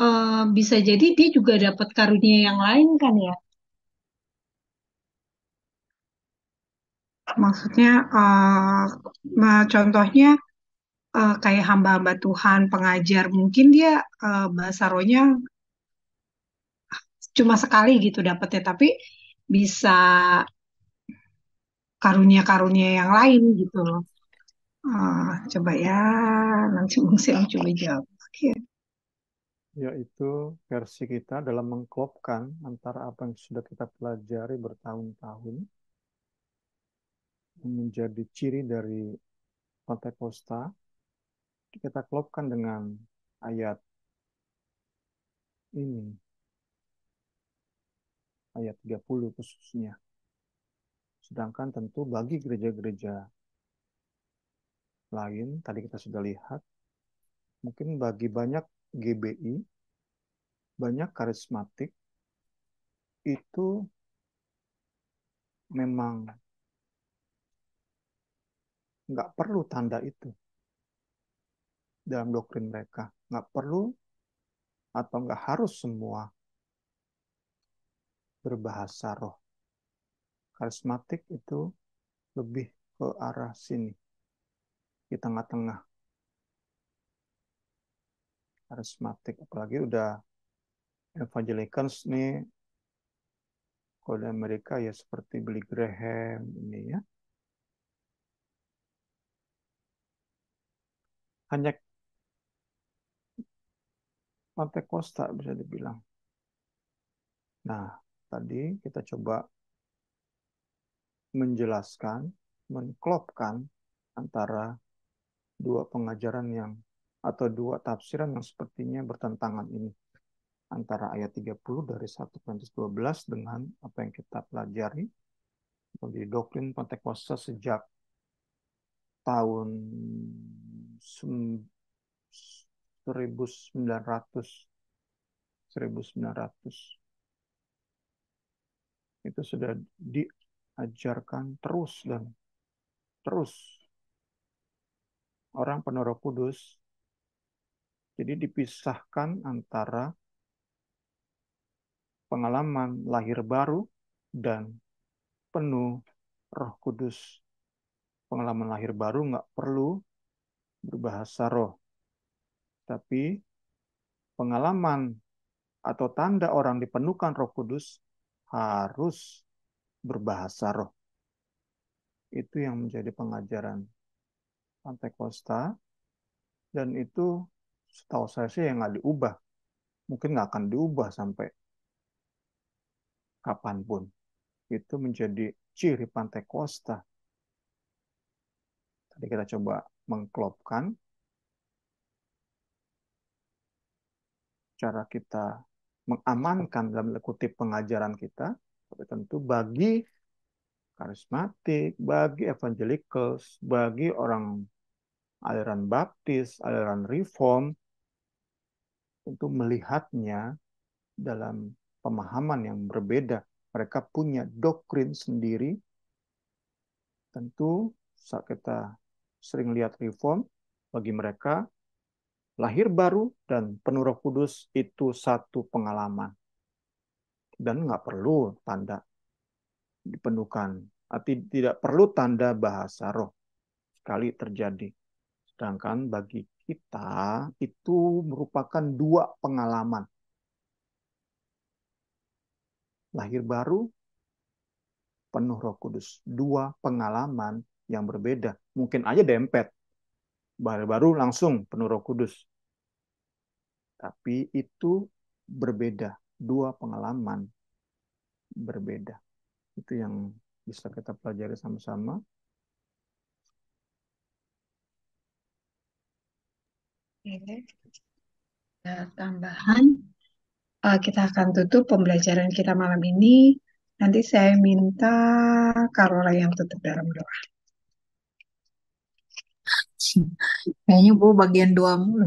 eh, bisa jadi dia juga dapat karunia yang lain kan ya. Maksudnya eh, contohnya eh, kayak hamba-hamba Tuhan, pengajar, mungkin dia bahasa rohnya cuma sekali gitu dapatnya, tapi bisa karunia-karunia yang lain gitu loh. Ah, coba ya, nanti Bung Siang coba jawab. Oke. Okay. Yaitu versi kita dalam mengklopkan antara apa yang sudah kita pelajari bertahun-tahun menjadi ciri dari konteks posta kita klopkan dengan ayat ini ayat 30 khususnya. Sedangkan tentu bagi gereja-gereja lain tadi kita sudah lihat mungkin bagi banyak GBI banyak karismatik itu memang nggak perlu tanda itu dalam doktrin mereka nggak perlu atau nggak harus semua berbahasa roh karismatik itu lebih ke arah sini di tengah-tengah. Karismatik, apalagi udah evangelicals nih, kalau di Amerika ya seperti Billy Graham ini ya. Hanya costa bisa dibilang. Nah, tadi kita coba menjelaskan, mengklopkan antara dua pengajaran yang atau dua tafsiran yang sepertinya bertentangan ini antara ayat 30 dari 1 Korintus 12 dengan apa yang kita pelajari di doktrin Pentakosta sejak tahun 1900 1900 itu sudah diajarkan terus dan terus orang Roh kudus. Jadi dipisahkan antara pengalaman lahir baru dan penuh roh kudus. Pengalaman lahir baru nggak perlu berbahasa roh. Tapi pengalaman atau tanda orang dipenuhkan roh kudus harus berbahasa roh. Itu yang menjadi pengajaran pantai Costa dan itu setahu saya sih yang nggak diubah mungkin nggak akan diubah sampai kapanpun itu menjadi ciri pantai Costa tadi kita coba mengklopkan cara kita mengamankan dalam kutip pengajaran kita tapi tentu bagi karismatik, bagi evangelicals, bagi orang aliran baptis, aliran reform, untuk melihatnya dalam pemahaman yang berbeda. Mereka punya doktrin sendiri. Tentu saat kita sering lihat reform, bagi mereka lahir baru dan penuh kudus itu satu pengalaman. Dan nggak perlu tanda dipenuhkan. Tidak perlu tanda bahasa roh sekali terjadi. Sedangkan bagi kita itu merupakan dua pengalaman. Lahir baru, penuh roh kudus. Dua pengalaman yang berbeda. Mungkin aja dempet. Baru-baru langsung penuh roh kudus. Tapi itu berbeda. Dua pengalaman berbeda itu yang bisa kita pelajari sama-sama. Nah, tambahan uh, kita akan tutup pembelajaran kita malam ini. Nanti saya minta Karola yang tutup dalam doa. Kayaknya Bu bagian doa mulu.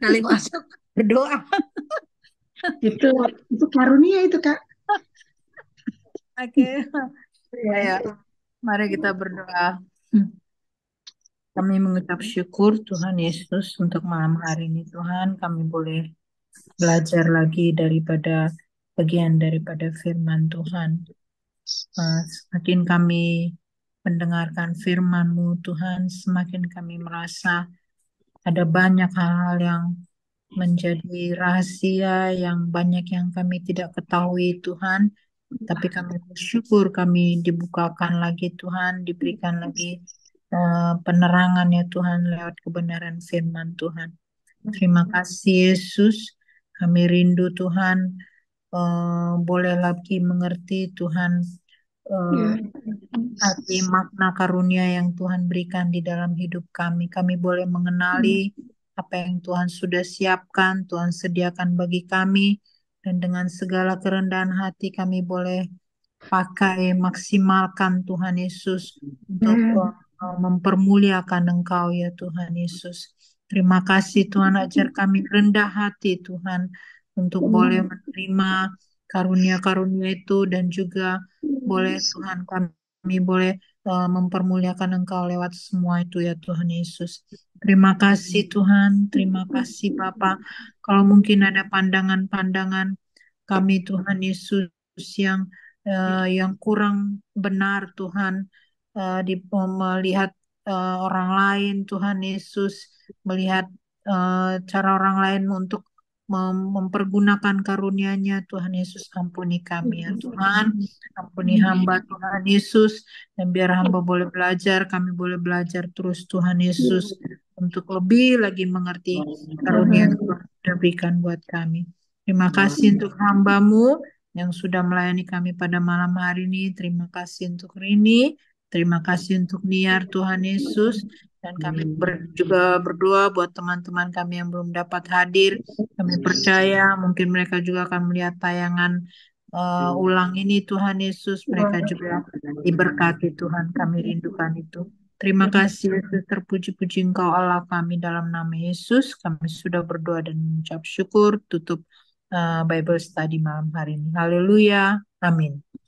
Kali masuk berdoa. Itu itu karunia itu Kak. Oke. Okay. ya, ya. Mari kita berdoa. Kami mengucap syukur Tuhan Yesus untuk malam hari ini Tuhan kami boleh belajar lagi daripada bagian daripada firman Tuhan. Eh, semakin kami mendengarkan firman-Mu Tuhan, semakin kami merasa ada banyak hal-hal yang menjadi rahasia yang banyak yang kami tidak ketahui Tuhan tapi kami bersyukur kami dibukakan lagi Tuhan, diberikan lagi uh, penerangan ya Tuhan lewat kebenaran firman Tuhan. Terima kasih Yesus. Kami rindu Tuhan uh, boleh lagi mengerti Tuhan uh, iya. eh, arti makna karunia yang Tuhan berikan di dalam hidup kami. Kami boleh mengenali hmm. apa yang Tuhan sudah siapkan, Tuhan sediakan bagi kami dan dengan segala kerendahan hati kami boleh pakai maksimalkan Tuhan Yesus untuk mm. mempermuliakan Engkau ya Tuhan Yesus. Terima kasih Tuhan ajar kami rendah hati Tuhan untuk hmm. boleh menerima karunia-karunia itu dan juga boleh hmm. Tuhan kami boleh uh, mempermuliakan Engkau lewat semua itu ya Tuhan Yesus. Terima kasih iya. Tuhan, terima iya. kasih Bapa. Kalau mungkin ada pandangan-pandangan kami Tuhan Yesus yang uh, yang kurang benar Tuhan uh, di eh, melihat uh, orang lain Tuhan Yesus melihat uh, cara orang lain untuk mem mempergunakan karunia-Nya Tuhan Yesus ampuni kami ya Tuhan ampuni hamba Tuhan Yesus dan biar hamba boleh belajar kami boleh belajar terus Tuhan Yesus untuk lebih lagi mengerti oh, karunia iya. Tuhan sudah berikan buat kami. Terima kasih untuk hambamu yang sudah melayani kami pada malam hari ini. Terima kasih untuk Rini. Terima kasih untuk Niar Tuhan Yesus. Dan kami ber, juga berdoa buat teman-teman kami yang belum dapat hadir. Kami percaya mungkin mereka juga akan melihat tayangan uh, ulang ini Tuhan Yesus. Mereka juga diberkati Tuhan. Kami rindukan itu. Terima kasih Yesus, terpuji-puji Engkau Allah kami dalam nama Yesus. Kami sudah berdoa dan mengucap syukur. Tutup uh, Bible study malam hari ini. Haleluya. Amin.